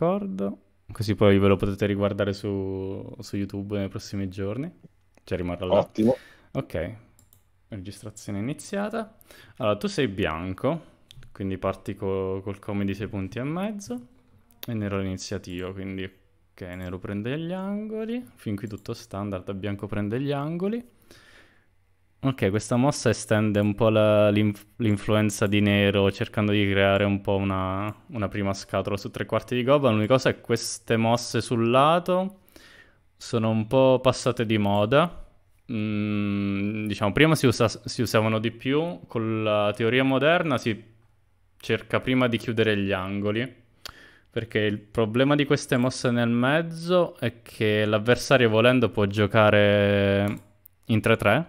Discord, così poi ve lo potete riguardare su, su YouTube nei prossimi giorni. Cioè rimarrà là. Ottimo. Ok, registrazione iniziata. Allora, tu sei bianco, quindi parti co- col comedy 6 punti e mezzo, e nero l'iniziativa, quindi ok, nero prende gli angoli, fin qui tutto standard, bianco prende gli angoli. Ok, questa mossa estende un po' l'influenza di nero, cercando di creare un po' una, una prima scatola su tre quarti di gobba. L'unica cosa è che queste mosse sul lato sono un po' passate di moda. Mm, diciamo, prima si, usa, si, usavano di più, con la teoria moderna si cerca prima di chiudere gli angoli. Perché il problema di queste mosse nel mezzo è che l'avversario volendo può giocare in 3-3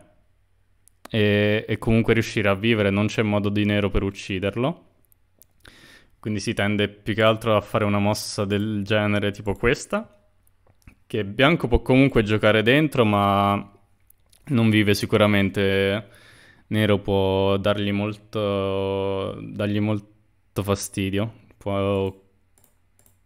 e, e comunque riuscire a vivere, non c'è modo di nero per ucciderlo. Quindi si tende più che altro a fare una mossa del genere tipo questa, che bianco può comunque giocare dentro, ma non vive sicuramente. Nero può dargli molto, dargli molto fastidio. Può,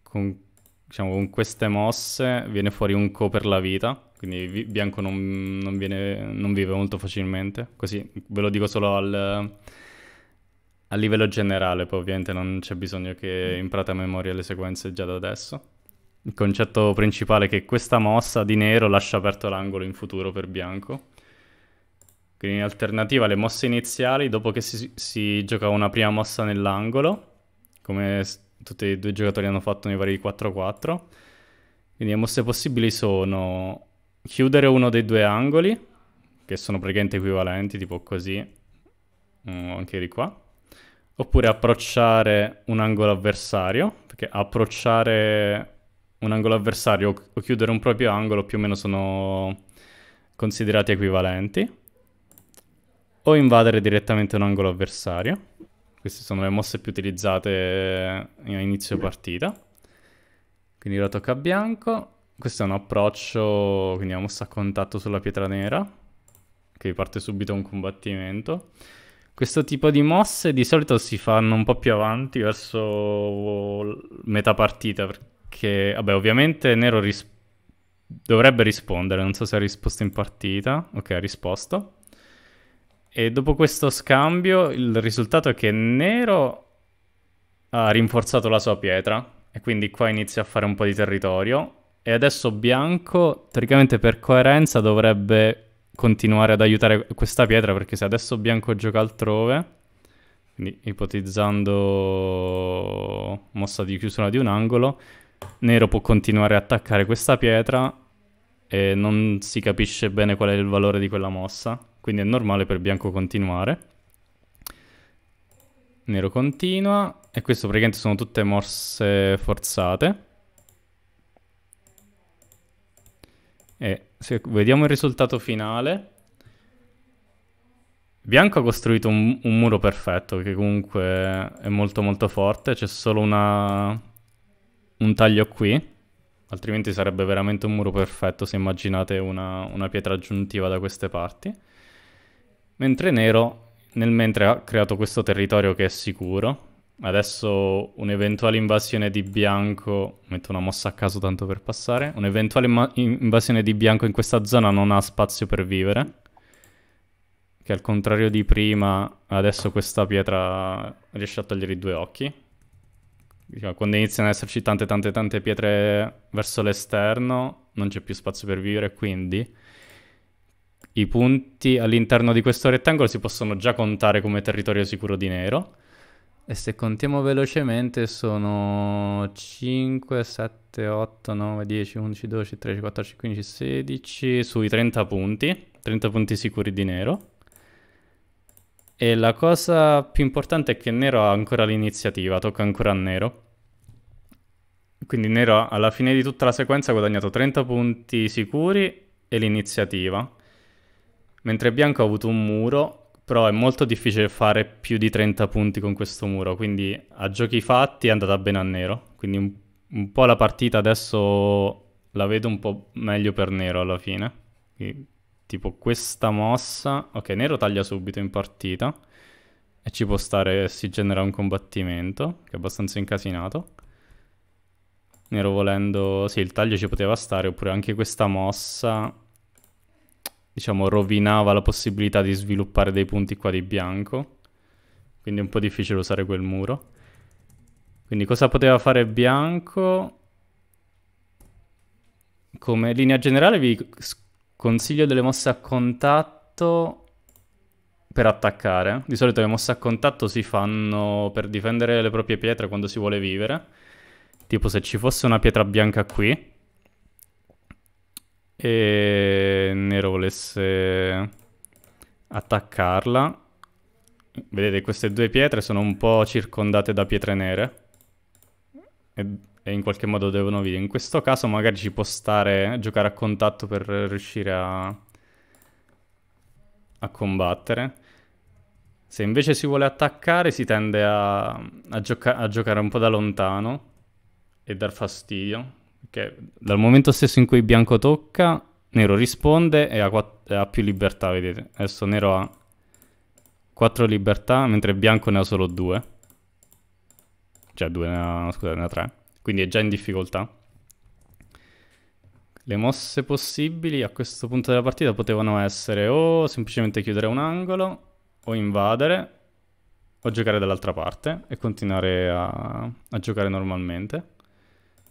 con, diciamo, con queste mosse viene fuori un co per la vita quindi vi- bianco non, non, viene, non, vive molto facilmente. Così ve lo dico solo al, a livello generale, poi ovviamente non c'è bisogno che mm. imparate a memoria le sequenze già da adesso. Il concetto principale è che questa mossa di nero lascia aperto l'angolo in futuro per bianco. Quindi in alternativa le mosse iniziali, dopo che si, si gioca una prima mossa nell'angolo, come tutti e due i giocatori hanno fatto nei vari 4-4, quindi le mosse possibili sono chiudere uno dei due angoli, che sono praticamente equivalenti, tipo così, mm, anche di qua. Oppure approcciare un angolo avversario, perché approcciare un angolo avversario o chiudere un proprio angolo più o meno sono considerati equivalenti. O invadere direttamente un angolo avversario. Queste sono le mosse più utilizzate eh, a inizio partita. Quindi la tocca a bianco. Questo è un approccio, quindi una mossa a contatto sulla pietra nera, che parte subito un combattimento. Questo tipo di mosse di solito si fanno un po' più avanti, verso metà partita, perché, vabbè, ovviamente Nero ris dovrebbe rispondere, non so se ha risposto in partita, ok, ha risposto. E dopo questo scambio il risultato è che Nero ha rinforzato la sua pietra, e quindi qua inizia a fare un po' di territorio e adesso bianco, teoricamente per coerenza, dovrebbe continuare ad aiutare questa pietra, perché se adesso bianco gioca altrove, quindi ipotizzando mossa di chiusura di un angolo, nero può continuare ad attaccare questa pietra e non si capisce bene qual è il valore di quella mossa, quindi è normale per bianco continuare. Nero continua, e questo praticamente sono tutte morse forzate. E se vediamo il risultato finale, Bianco ha costruito un, un muro perfetto che comunque è molto molto forte, c'è solo una, un taglio qui, altrimenti sarebbe veramente un muro perfetto se immaginate una, una pietra aggiuntiva da queste parti. Mentre Nero nel mentre ha creato questo territorio che è sicuro, Adesso un'eventuale invasione di bianco, metto una mossa a caso tanto per passare, un'eventuale invasione di bianco in questa zona non ha spazio per vivere, che al contrario di prima adesso questa pietra riesce a togliere i due occhi. Quando iniziano ad esserci tante tante tante pietre verso l'esterno non c'è più spazio per vivere, quindi i punti all'interno di questo rettangolo si possono già contare come territorio sicuro di nero e se contiamo velocemente sono 5, 7, 8, 9, 10, 11, 12, 13, 14, 15, 16 sui 30 punti, 30 punti sicuri di nero. E la cosa più importante è che nero ha ancora l'iniziativa, tocca ancora a nero. Quindi nero alla fine di tutta la sequenza ha guadagnato 30 punti sicuri e l'iniziativa. Mentre bianco ha avuto un muro però è molto difficile fare più di 30 punti con questo muro, quindi a giochi fatti è andata bene a nero. Quindi un, un po' la partita adesso la vedo un po' meglio per nero alla fine. Quindi, tipo questa mossa... Ok, nero taglia subito in partita. E ci può stare, si genera un combattimento, che è abbastanza incasinato. Nero volendo... Sì, il taglio ci poteva stare, oppure anche questa mossa diciamo, rovinava la possibilità di sviluppare dei punti qua di bianco. Quindi è un po' difficile usare quel muro. Quindi cosa poteva fare bianco? Come linea generale vi consiglio delle mosse a contatto per attaccare. Di solito le mosse a contatto si fanno per difendere le proprie pietre quando si vuole vivere. Tipo se ci fosse una pietra bianca qui, e Nero volesse attaccarla. Vedete, queste due pietre sono un po' circondate da pietre nere e, e in qualche modo devono vivere. In questo caso magari ci può stare giocare a contatto per riuscire a, a combattere. Se invece si vuole attaccare si tende a, a, gioca a giocare un po' da lontano e dar fastidio. Che dal momento stesso in cui bianco tocca, nero risponde e ha, quatt- ha più libertà, vedete. Adesso nero ha 4 libertà, mentre bianco ne ha solo 2. Cioè 2, ne ha, scusate, ne ha 3. Quindi è già in difficoltà. Le mosse possibili a questo punto della partita potevano essere o semplicemente chiudere un angolo, o invadere, o giocare dall'altra parte e continuare a, a giocare normalmente.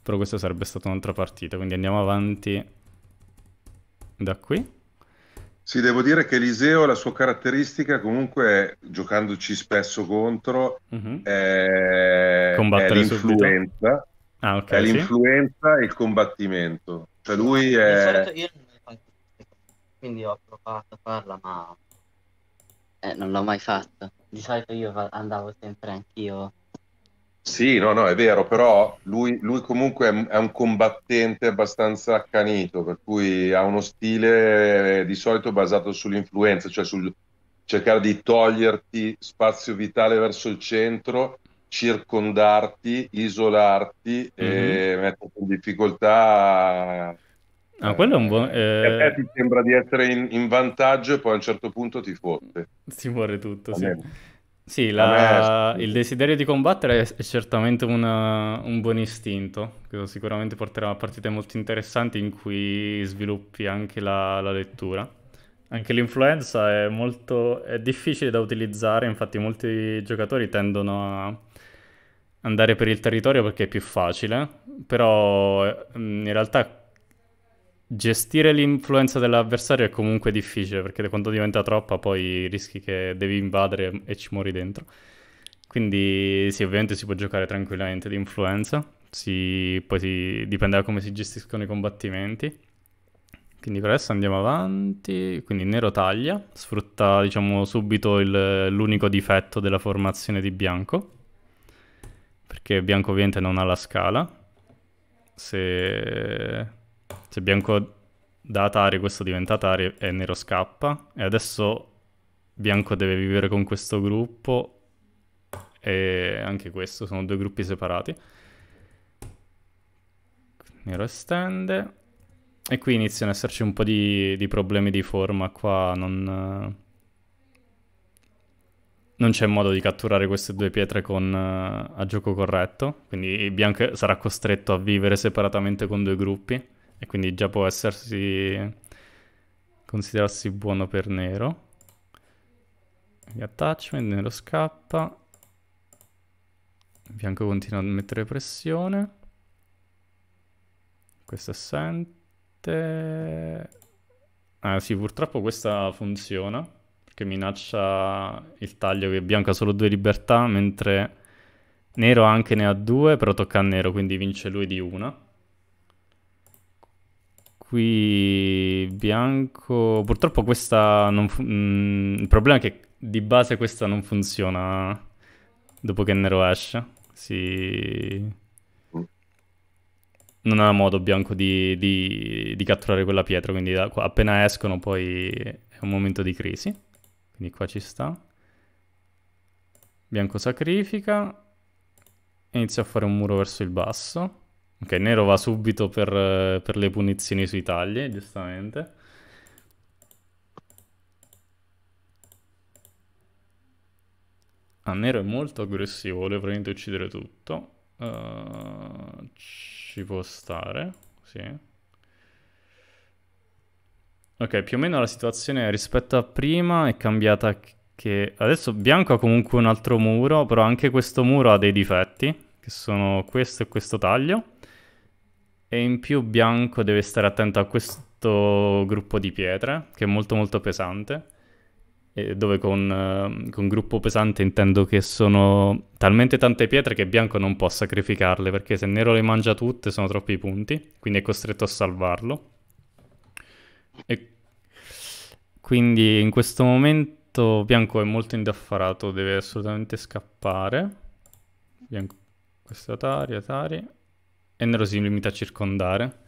Però questa sarebbe stata un'altra partita, quindi andiamo avanti da qui. Sì, devo dire che Eliseo, la sua caratteristica comunque, giocandoci spesso contro, uh-huh. è... Combattere è l'influenza, ah, okay, è sì. l'influenza e il combattimento. Cioè lui no, è... Io non quindi ho provato a farla, ma eh, non l'ho mai fatta. Di solito io andavo sempre anch'io sì, no, no, è vero, però lui, lui comunque è, un combattente abbastanza accanito, per cui ha uno stile eh, di solito basato sull'influenza, cioè sul cercare di toglierti spazio vitale verso il centro, circondarti, isolarti mm-hmm. e mhm. metterti in difficoltà Ah, quello è un buon... Eh... A te ti sembra di essere in, in, vantaggio e poi a un certo punto ti fotte. Si muore tutto, sì. Sì, la... me... il desiderio di combattere è, certamente una... un buon istinto, che sicuramente porterà a partite molto interessanti in cui sviluppi anche la, la lettura. Anche l'influenza è molto è difficile da utilizzare, infatti molti giocatori tendono a andare per il territorio perché è più facile, però eh, in realtà gestire l'influenza dell'avversario è comunque difficile perché quando diventa troppa poi rischi che devi invadere e ci muori dentro. Quindi sì, ovviamente si può giocare tranquillamente di influenza, si, poi si, dipende da come si gestiscono i combattimenti. Quindi per adesso andiamo avanti, quindi nero taglia, sfrutta diciamo subito il, l'unico difetto della formazione di bianco, perché bianco ovviamente non ha la scala. Se se bianco da Atari questo diventa Atari e nero scappa. E adesso bianco deve vivere con questo gruppo e anche questo, sono due gruppi separati. Nero estende. E qui iniziano ad esserci un po' di, di problemi di forma qua, non... Non c'è modo di catturare queste due pietre con, eh, a gioco corretto, quindi Bianco sarà costretto a vivere separatamente con due gruppi e quindi già può essersi considerarsi buono per nero. Gli attachment, nero scappa. Bianco continua a mettere pressione. Questo assente. Ah sì, purtroppo questa funziona, perché minaccia il taglio che bianco ha solo due libertà, mentre nero anche ne ha due, però tocca a nero, quindi vince lui di una qui bianco. Purtroppo questa non... Fu- mh, mm, il problema è che di base questa non funziona dopo che nero esce. Si... Non ha modo bianco di, di, di catturare quella pietra, quindi da, appena escono poi è un momento di crisi. Quindi qua ci sta. Bianco sacrifica. Inizia a fare un muro verso il basso. Ok, Nero va subito per, eh, per le punizioni sui tagli, giustamente. Ah, Nero è molto aggressivo, vuole praticamente uccidere tutto. Uh, ci può stare, sì. Ok, più o meno la situazione rispetto a prima è cambiata che adesso bianco ha comunque un altro muro, però anche questo muro ha dei difetti, che sono questo e questo taglio. E in più bianco deve stare attento a questo gruppo di pietre, che è molto molto pesante. Dove con, ehm, con gruppo pesante intendo che sono talmente tante pietre che bianco non può sacrificarle, perché se nero le mangia tutte sono troppi punti, quindi è costretto a salvarlo. E quindi in questo momento bianco è molto indaffarato, deve assolutamente scappare. Bianco, questa Tari, Tari e Endro si limita a circondare.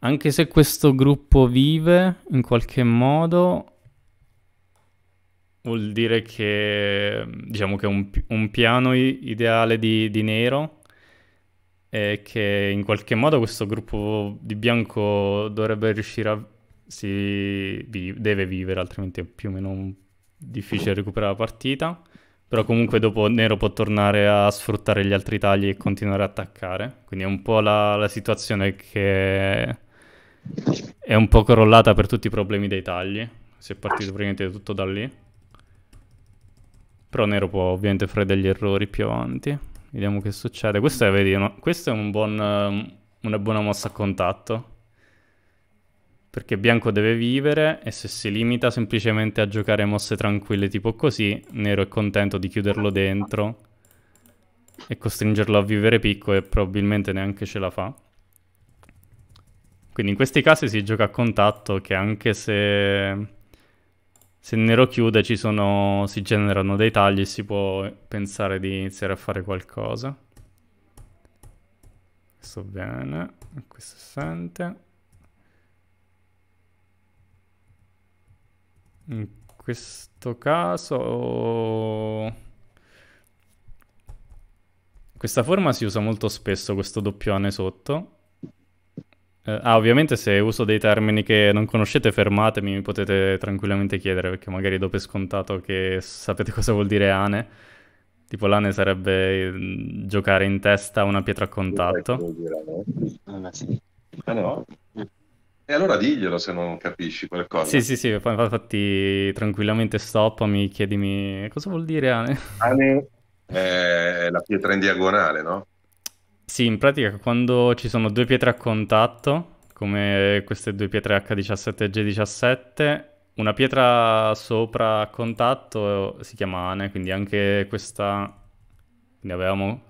Anche se questo gruppo vive in qualche modo, vuol dire che diciamo che è un, un piano ideale di, di nero e che in qualche modo questo gruppo di bianco dovrebbe riuscire a... si vi, deve vivere, altrimenti è più o meno difficile recuperare la partita però comunque dopo Nero può tornare a sfruttare gli altri tagli e continuare a attaccare. Quindi è un po' la, la situazione che è un po' crollata per tutti i problemi dei tagli. Si è partito praticamente tutto da lì. Però Nero può ovviamente fare degli errori più avanti. Vediamo che succede. Questo è, vedi, no? Questo è un buon, eh, una buona mossa a contatto. Perché bianco deve vivere e se si limita semplicemente a giocare mosse tranquille tipo così, nero è contento di chiuderlo dentro e costringerlo a vivere picco e probabilmente neanche ce la fa. Quindi in questi casi si gioca a contatto che anche se, se nero chiude sono... si generano dei tagli e si può pensare di iniziare a fare qualcosa. Questo bene, questo sente. In questo caso... Questa forma si usa molto spesso, questo doppio ane sotto. Eh, ah, ovviamente se uso dei termini che non conoscete, fermatemi, mi potete tranquillamente chiedere, perché magari do per scontato che sapete cosa vuol dire ane. Tipo l'ane sarebbe mm, giocare in testa una pietra a contatto. Ah, no. Mm. E allora diglielo se non capisci qualcosa. Sì, sì, sì, poi infatti tranquillamente stoppami, chiedimi cosa vuol dire Ane. Ane è eh, la pietra in diagonale, no? Sì, in pratica quando ci sono due pietre a contatto, come queste due pietre H17 e G17, una pietra sopra a contatto si chiama Ane, quindi anche questa... Quindi avevamo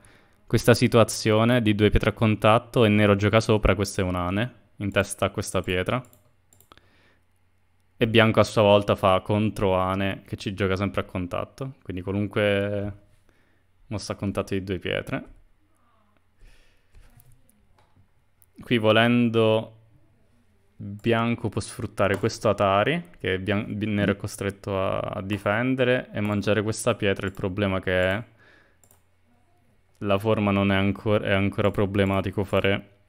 questa situazione di due pietre a contatto e nero gioca sopra, questa è un'Ane in testa a questa pietra. E bianco a sua volta fa contro Ane che ci gioca sempre a contatto, quindi qualunque mossa a contatto di due pietre. Qui volendo bianco può sfruttare questo Atari, che nero è costretto a, a difendere, e mangiare questa pietra. Il problema che è la forma non è ancora, è ancora problematico fare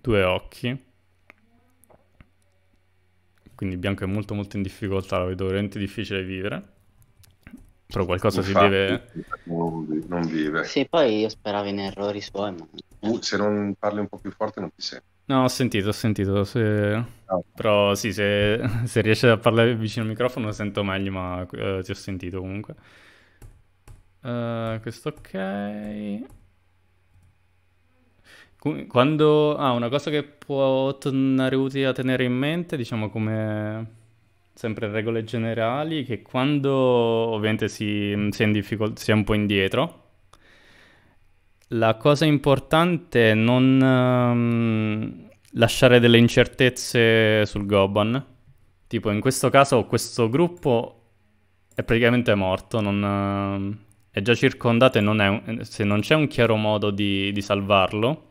due occhi. Quindi bianco è molto molto in difficoltà, lo vedo veramente difficile vivere. Però qualcosa Infatti, si deve... Non vive. Sì, poi io speravo in errori suoi, ma... Uh, se non parli un po' più forte non ti sento. No, ho sentito, ho sentito. Se... No. Ah. Però sì, se, se riesci a parlare vicino al microfono sento meglio, ma eh, ti ho sentito comunque. Uh, questo ok. Quando... Ah, una cosa che può tornare utile a tenere in mente, diciamo come sempre regole generali, che quando ovviamente si, si, è, in difficol- si è un po' indietro, la cosa importante è non um, lasciare delle incertezze sul Goban. Tipo, in questo caso questo gruppo è praticamente morto, non, uh, è già circondato e non un, se non c'è un chiaro modo di, di salvarlo,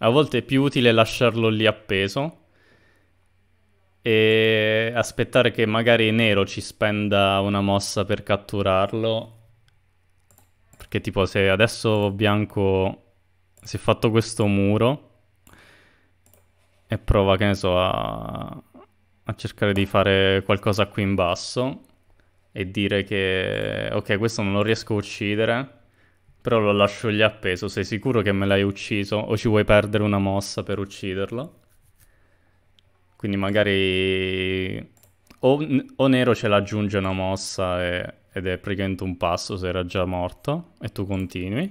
a volte è più utile lasciarlo lì appeso e aspettare che magari Nero ci spenda una mossa per catturarlo. Perché tipo se adesso Bianco si è fatto questo muro e prova, che ne so, a, a cercare di fare qualcosa qui in basso e dire che ok, questo non lo riesco a uccidere però lo lascio lì appeso. Sei sicuro che me l'hai ucciso? O ci vuoi perdere una mossa per ucciderlo? Quindi magari... O, o Nero ce l'aggiunge una mossa e, ed è praticamente un passo se era già morto. E tu continui.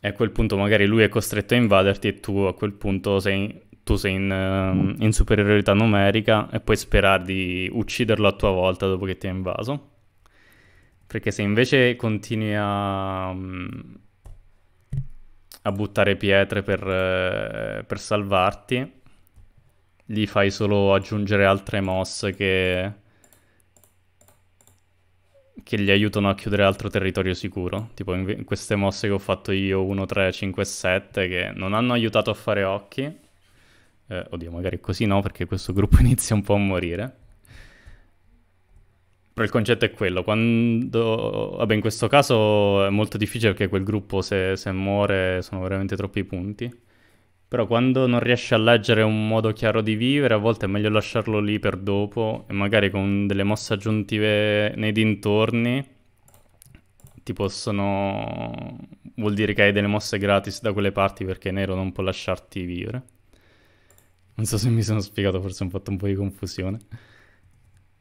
E a quel punto magari lui è costretto a invaderti e tu a quel punto sei, tu sei in, ehm, mm. in superiorità numerica e puoi sperare di ucciderlo a tua volta dopo che ti ha invaso. Perché se invece continui a, mm, a buttare pietre per, eh, per salvarti, gli fai solo aggiungere altre mosse che, che gli aiutano a chiudere altro territorio sicuro. Tipo in queste mosse che ho fatto io, 1, 3, 5, 7, che non hanno aiutato a fare occhi. Eh, oddio, magari così no, perché questo gruppo inizia un po' a morire. Però il concetto è quello, quando... Vabbè, in questo caso è molto difficile perché quel gruppo se, se muore sono veramente troppi punti. Però quando non riesci a leggere un modo chiaro di vivere, a volte è meglio lasciarlo lì per dopo e magari con delle mosse aggiuntive nei dintorni ti possono... vuol dire che hai delle mosse gratis da quelle parti perché Nero non può lasciarti vivere. Non so se mi sono spiegato, forse ho fatto un po' di confusione.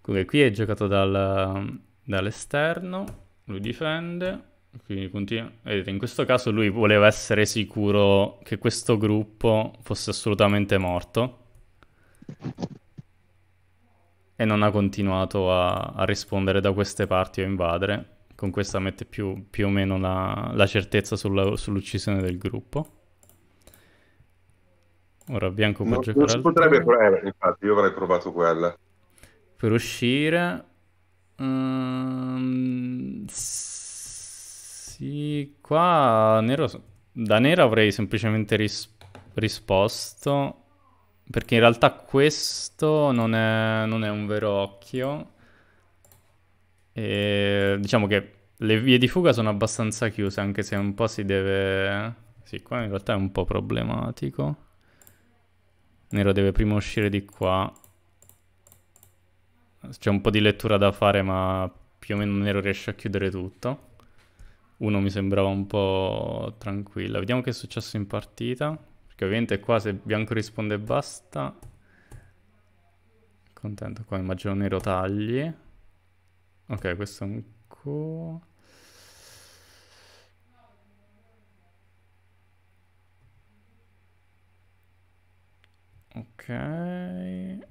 Comunque qui è giocato dal, dall'esterno, lui difende, quindi continua. Vedete, in questo caso lui voleva essere sicuro che questo gruppo fosse assolutamente morto e non ha continuato a, a rispondere da queste parti o invadere. Con questa mette più, più o meno la, la certezza sulla, sull'uccisione del gruppo. Ora bianco può no, giocare. Non si potrebbe provare, eh, infatti, io avrei provato quella per uscire. Um, sì, qua nero, da nero avrei semplicemente ris- risposto. Perché in realtà questo non è, non è un vero occhio. E, diciamo che le vie di fuga sono abbastanza chiuse, anche se un po' si deve... Sì, qua in realtà è un po' problematico. Nero deve prima uscire di qua. C'è un po' di lettura da fare, ma più o meno nero riesce a chiudere tutto. Uno mi sembrava un po' tranquilla. Vediamo che è successo in partita. Perché ovviamente qua se bianco risponde basta. Contento qua, immagino nero tagli. Ok, questo è un co... Ok...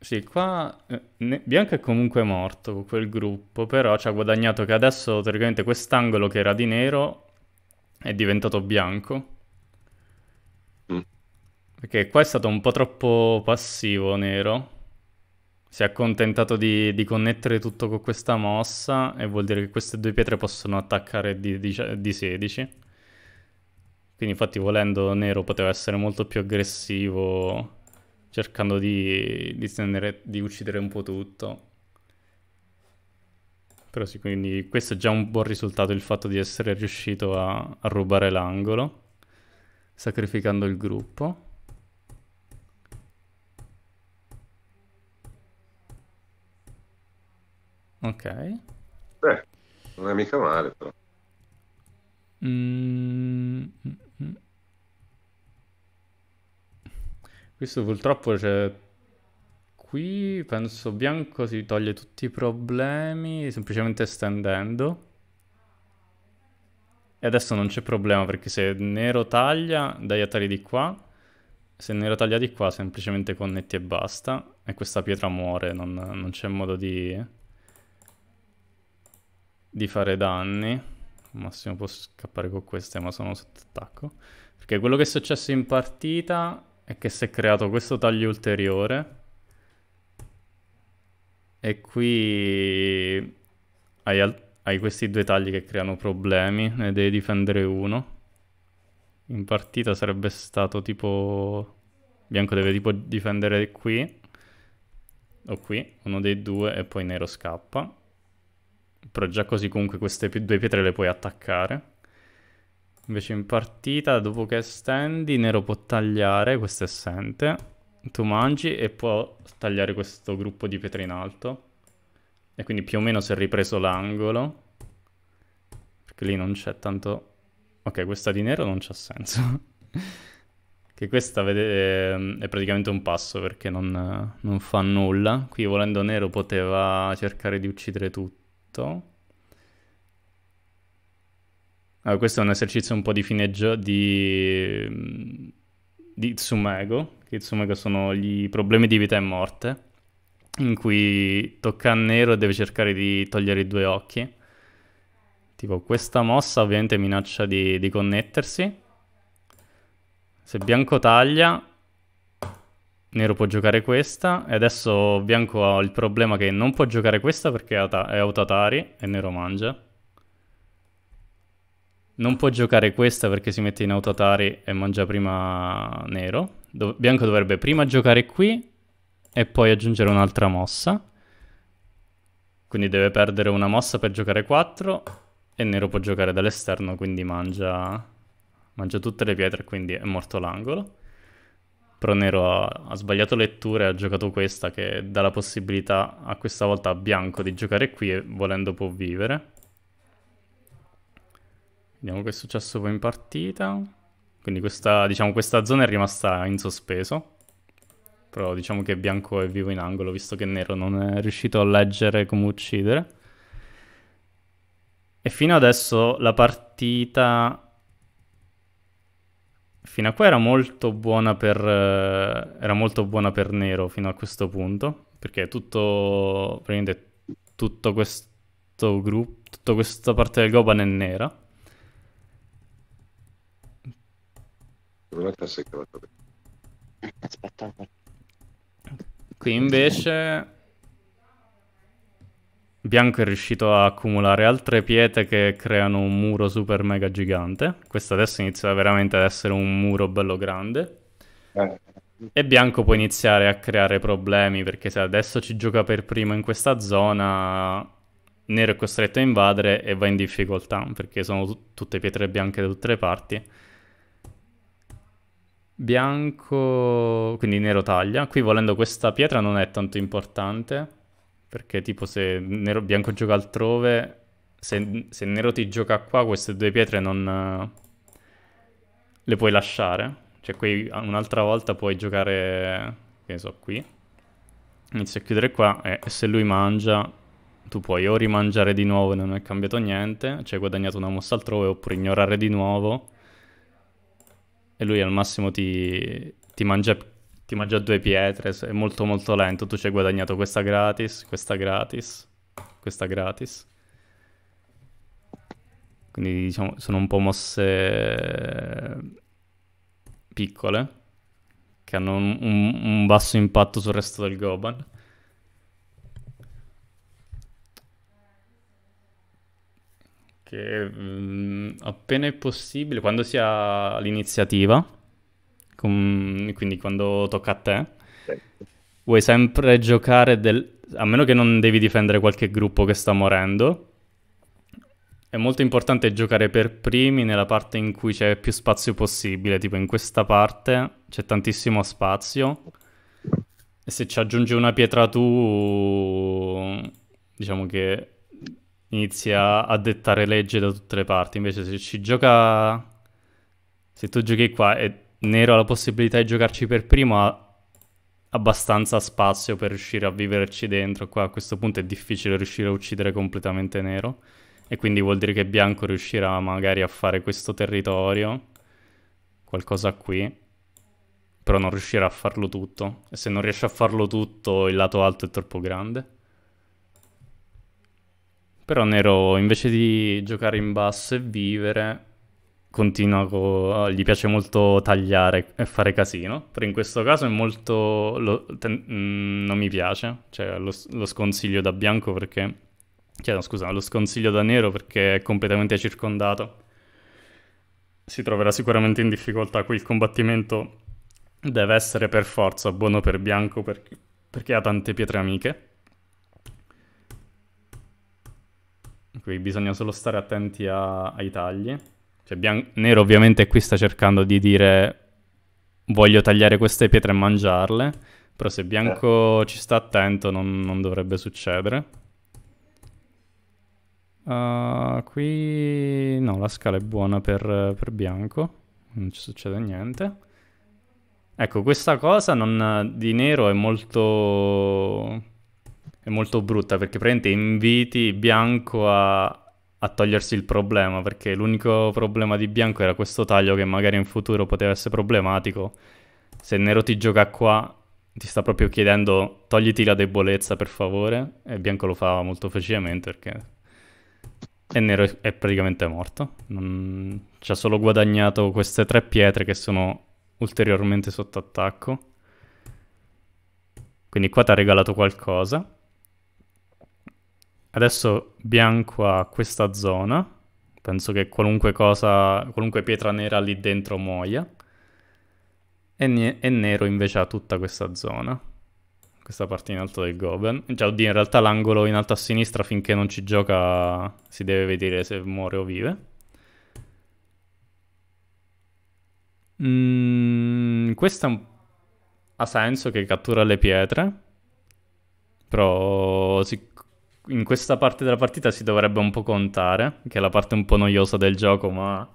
Sì, qua eh, ne- Bianca è comunque morto con quel gruppo, però ci ha guadagnato che adesso teoricamente quest'angolo che era di nero è diventato bianco. Mm. Perché qua è stato un po' troppo passivo nero. Si è accontentato di, di, connettere tutto con questa mossa e vuol dire che queste due pietre possono attaccare di, di, di 16. Quindi infatti volendo nero poteva essere molto più aggressivo cercando di, di, stendere, di uccidere un po' tutto. Però sì, quindi questo è già un buon risultato, il fatto di essere riuscito a, a rubare l'angolo, sacrificando il gruppo. Ok. Beh, non è mica male però. Mm. mm Questo purtroppo c'è... Cioè, qui penso bianco si toglie tutti i problemi semplicemente stendendo. E adesso non c'è problema perché se nero taglia dai attari di qua, se nero taglia di qua semplicemente connetti e basta. E questa pietra muore, non, non c'è modo di... di fare danni. Al massimo può scappare con queste ma sono sotto attacco. Perché quello che è successo in partita è che si è creato questo taglio ulteriore e qui hai, hai questi due tagli che creano problemi, ne devi difendere uno. In partita sarebbe stato tipo... Bianco deve tipo difendere qui o qui, uno dei due e poi nero scappa. Però già così comunque queste due pietre le puoi attaccare. Invece in partita, dopo che estendi, Nero può tagliare questo essente. Tu mangi e può tagliare questo gruppo di pietre in alto. E quindi più o meno si è ripreso l'angolo. Perché lì non c'è tanto... Ok, questa di nero non c'ha senso. che questa vede... Ehm, è praticamente un passo perché non, non fa nulla. Qui volendo nero poteva cercare di uccidere tutto. Allora, questo è un esercizio un po' di fineggio di, mm, di Tsumego, che Tsumego sono gli problemi di vita e morte, in cui tocca a Nero e deve cercare di togliere i due occhi. Tipo, questa mossa ovviamente minaccia di, di connettersi. Se Bianco taglia, Nero può giocare questa e adesso Bianco ha il problema che non può giocare questa perché è Autatari e Nero mangia non può giocare questa perché si mette in autotari e mangia prima nero. Dov bianco dovrebbe prima giocare qui e poi aggiungere un'altra mossa. Quindi deve perdere una mossa per giocare 4 e nero può giocare dall'esterno, quindi mangia, mangia tutte le pietre, quindi è morto l'angolo. Però Nero ha, ha sbagliato lettura e ha giocato questa che dà la possibilità a questa volta a Bianco di giocare qui e volendo può vivere. Vediamo che è successo poi in partita. Quindi questa, diciamo, questa zona è rimasta in sospeso. Però diciamo che bianco è vivo in angolo, visto che nero non è riuscito a leggere come uccidere. E fino adesso la partita... Fino a qua era molto buona per... Eh, era molto buona per nero fino a questo punto. Perché tutto... Praticamente tutto questo gruppo... Tutta questa parte del Goban è nera non è cassa aspetta qui invece Bianco è riuscito a accumulare altre pietre che creano un muro super mega gigante. Questo adesso inizia veramente ad essere un muro bello grande. Eh. E Bianco può iniziare a creare problemi perché se adesso ci gioca per primo in questa zona, Nero è costretto a invadere e va in difficoltà perché sono tutte pietre bianche da tutte le parti bianco, quindi nero taglia. Qui volendo questa pietra non è tanto importante, perché tipo se nero, bianco gioca altrove, se, se nero ti gioca qua, queste due pietre non le puoi lasciare. Cioè qui un'altra volta puoi giocare, che ne so, qui. Inizio a chiudere qua e, e se lui mangia tu puoi o rimangiare di nuovo e non è cambiato niente, cioè hai guadagnato una mossa altrove, oppure ignorare di nuovo e lui al massimo ti, ti, mangia, ti mangia due pietre, è molto molto lento, tu ci hai guadagnato questa gratis, questa gratis, questa gratis. Quindi diciamo sono un po' mosse eh, piccole, che hanno un, un, un basso impatto sul resto del Goban. che mh, mm, appena è possibile, quando si ha l'iniziativa, com- quindi quando tocca a te, certo. vuoi sempre giocare del... a meno che non devi difendere qualche gruppo che sta morendo. È molto importante giocare per primi nella parte in cui c'è più spazio possibile, tipo in questa parte c'è tantissimo spazio e se ci aggiungi una pietra tu diciamo che inizia a dettare legge da tutte le parti. Invece se ci gioca... Se tu giochi qua e Nero ha la possibilità di giocarci per primo, ha abbastanza spazio per riuscire a viverci dentro. Qua a questo punto è difficile riuscire a uccidere completamente Nero. E quindi vuol dire che Bianco riuscirà magari a fare questo territorio, qualcosa qui. Però non riuscirà a farlo tutto. E se non riesce a farlo tutto, il lato alto è troppo grande. Però Nero, invece di giocare in basso e vivere, continua co- ah, gli piace molto tagliare e fare casino, però in questo caso è molto... Lo, ten- mm, non mi piace, cioè lo, lo, sconsiglio da bianco perché... chiedo cioè, scusa, lo sconsiglio da nero perché è completamente circondato. Si troverà sicuramente in difficoltà, qui il combattimento deve essere per forza buono per bianco perché, perché ha tante pietre amiche. qui bisogna solo stare attenti a, ai tagli. Cioè, bian- nero ovviamente qui sta cercando di dire voglio tagliare queste pietre e mangiarle, però se bianco eh. ci sta attento non, non dovrebbe succedere. Uh, qui no, la scala è buona per, per bianco, non ci succede niente. Ecco, questa cosa non... di nero è molto è molto brutta perché praticamente inviti Bianco a, a, togliersi il problema perché l'unico problema di Bianco era questo taglio che magari in futuro poteva essere problematico. Se Nero ti gioca qua ti sta proprio chiedendo togliti la debolezza per favore e Bianco lo fa molto facilmente perché... E Nero è, praticamente morto. Non... Ci ha solo guadagnato queste tre pietre che sono ulteriormente sotto attacco. Quindi qua ti ha regalato qualcosa. Adesso bianco ha questa zona, penso che qualunque cosa, qualunque pietra nera lì dentro muoia, e, ne e nero invece ha tutta questa zona, questa parte in alto del Goben. Cioè, oddio, in realtà l'angolo in alto a sinistra finché non ci gioca si deve vedere se muore o vive. Mm, questa ha senso che cattura le pietre, però in questa parte della partita si dovrebbe un po' contare, che è la parte un po' noiosa del gioco, ma a,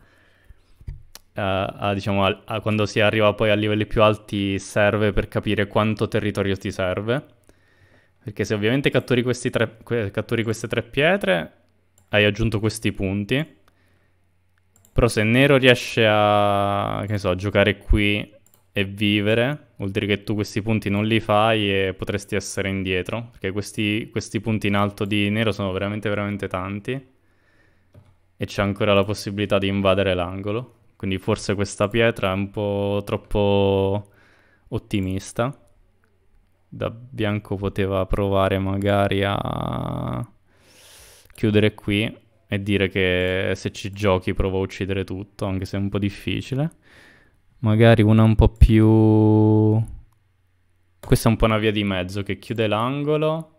eh, a, diciamo, a, quando si arriva poi a livelli più alti serve per capire quanto territorio ti serve. Perché se ovviamente catturi, questi tre, que, catturi queste tre pietre, hai aggiunto questi punti. Però se Nero riesce a, che so, a giocare qui e vivere, vuol dire che tu questi punti non li fai e potresti essere indietro, perché questi, questi punti in alto di nero sono veramente veramente tanti e c'è ancora la possibilità di invadere l'angolo, quindi forse questa pietra è un po' troppo ottimista. Da bianco poteva provare magari a chiudere qui e dire che se ci giochi provo a uccidere tutto, anche se è un po' difficile. Magari una un po' più... Questa è un po' una via di mezzo che chiude l'angolo.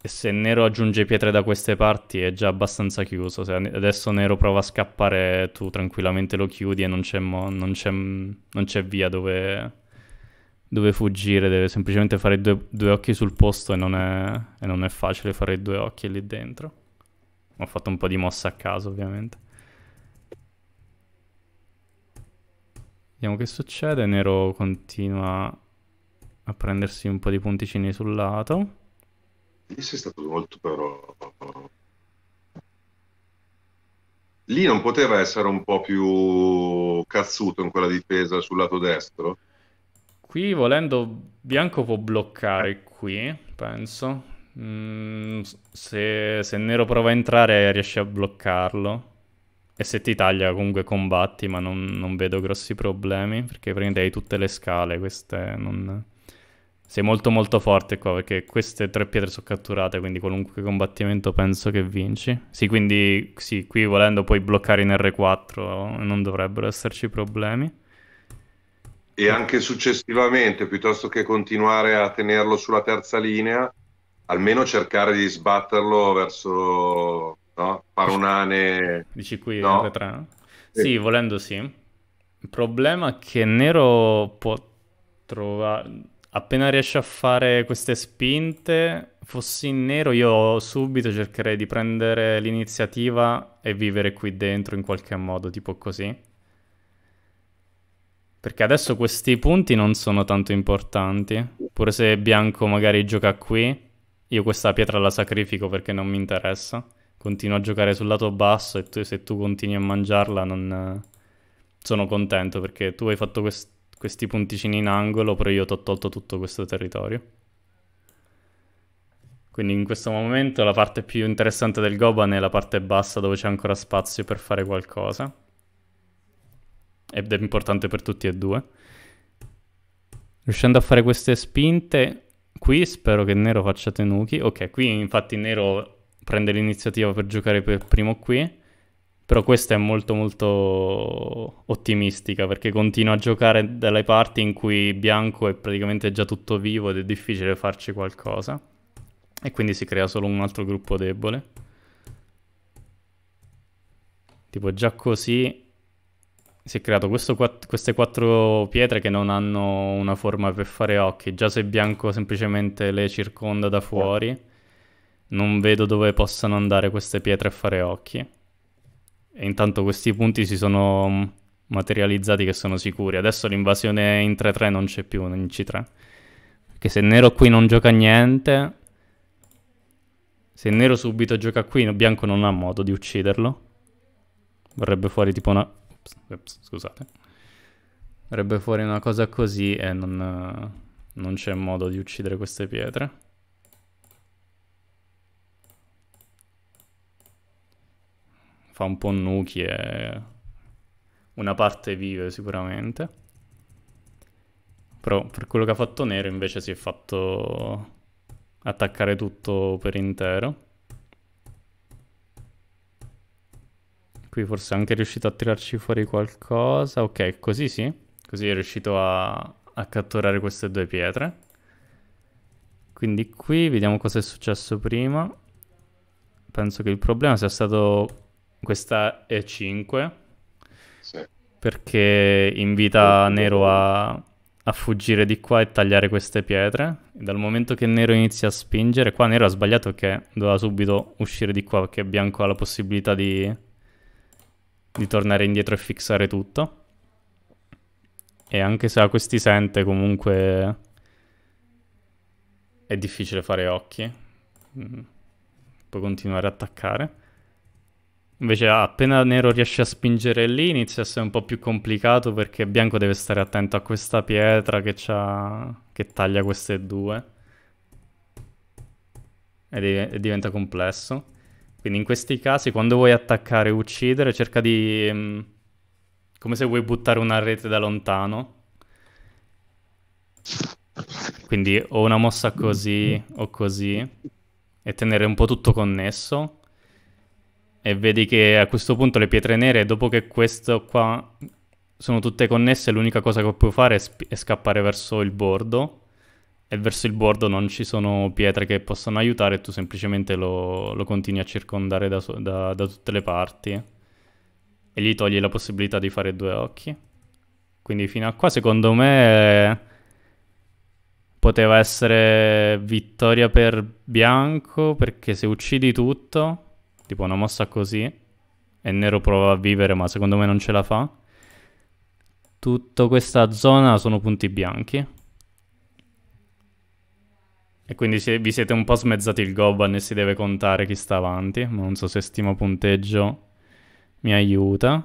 E se Nero aggiunge pietre da queste parti è già abbastanza chiuso. Se adesso Nero prova a scappare, tu tranquillamente lo chiudi e non c'è, non c'è, non c'è via dove, dove, fuggire. Deve semplicemente fare due, due occhi sul posto e non, è, e non è facile fare due occhi lì dentro. Ho fatto un po' di mossa a caso, ovviamente. Vediamo che succede. Nero continua a prendersi un po' di punticini sul lato. Questo è stato molto però... Lì non poteva essere un po' più cazzuto in quella difesa sul lato destro? Qui volendo bianco può bloccare qui, penso. Mm, se, se nero prova a entrare riesce a bloccarlo. E se ti taglia comunque combatti, ma non, non vedo grossi problemi, perché hai tutte le scale, queste non... Sei molto molto forte qua, perché queste tre pietre sono catturate, quindi qualunque combattimento penso che vinci. Sì, quindi sì, qui volendo puoi bloccare in R4, non dovrebbero esserci problemi. E anche successivamente, piuttosto che continuare a tenerlo sulla terza linea, almeno cercare di sbatterlo verso no? Paronane... Dici qui no? Vetrano? Sì, sì, volendo sì. Il problema è che Nero può trovare... Appena riesce a fare queste spinte, fossi in nero, io subito cercherei di prendere l'iniziativa e vivere qui dentro in qualche modo, tipo così. Perché adesso questi punti non sono tanto importanti. Pure se bianco magari gioca qui, io questa pietra la sacrifico perché non mi interessa continua a giocare sul lato basso e tu, se tu continui a mangiarla non... sono contento perché tu hai fatto quest questi punticini in angolo, però io ti ho tolto tutto questo territorio. Quindi in questo momento la parte più interessante del Goban è la parte bassa dove c'è ancora spazio per fare qualcosa. Ed è importante per tutti e due. Riuscendo a fare queste spinte, qui spero che Nero faccia tenuki. Ok, qui infatti Nero prende l'iniziativa per giocare per primo qui. Però questa è molto molto ottimistica perché continua a giocare dalle parti in cui bianco è praticamente già tutto vivo ed è difficile farci qualcosa. E quindi si crea solo un altro gruppo debole. Tipo già così si è creato quatt queste quattro pietre che non hanno una forma per fare occhi. Già se bianco semplicemente le circonda da fuori non vedo dove possano andare queste pietre a fare occhi. E intanto questi punti si sono mm, materializzati che sono sicuri. Adesso l'invasione in 3-3 non c'è più, in C3. Perché se nero qui non gioca niente... Se nero subito gioca qui, bianco non ha modo di ucciderlo. Vorrebbe fuori tipo una... Ups, ups, scusate. Vorrebbe fuori una cosa così e non, eh, non c'è modo di uccidere queste pietre. fa un po' nuchi e una parte vive sicuramente. Però per quello che ha fatto Nero invece si è fatto attaccare tutto per intero. Qui forse è anche riuscito a tirarci fuori qualcosa. Ok, così sì. Così è riuscito a, a catturare queste due pietre. Quindi qui vediamo cosa è successo prima. Penso che il problema sia stato questa E5 sì. perché invita Nero a, a, fuggire di qua e tagliare queste pietre. Dal momento che Nero inizia a spingere, qua Nero ha sbagliato che doveva subito uscire di qua perché Bianco ha la possibilità di, di tornare indietro e fissare tutto. E anche se ha questi sente comunque è difficile fare occhi. Mm. Puoi continuare ad attaccare. Invece appena nero riesce a spingere lì inizia a essere un po' più complicato perché bianco deve stare attento a questa pietra che, che taglia queste due. E, di diventa complesso. Quindi in questi casi quando vuoi attaccare o uccidere cerca di... Mh, mm, come se vuoi buttare una rete da lontano. Quindi o una mossa così o così. E tenere un po' tutto connesso e vedi che a questo punto le pietre nere, dopo che questo qua sono tutte connesse, l'unica cosa che puoi fare è, è scappare verso il bordo e verso il bordo non ci sono pietre che possano aiutare, tu semplicemente lo, lo continui a circondare da, so da, da tutte le parti e gli togli la possibilità di fare due occhi. Quindi fino a qua secondo me poteva essere vittoria per bianco perché se uccidi tutto tipo una mossa così, e Nero prova a vivere ma secondo me non ce la fa. Tutta questa zona sono punti bianchi. E quindi si, vi siete un po' smezzati il Gobban e si deve contare chi sta avanti. Ma non so se stimo punteggio mi aiuta.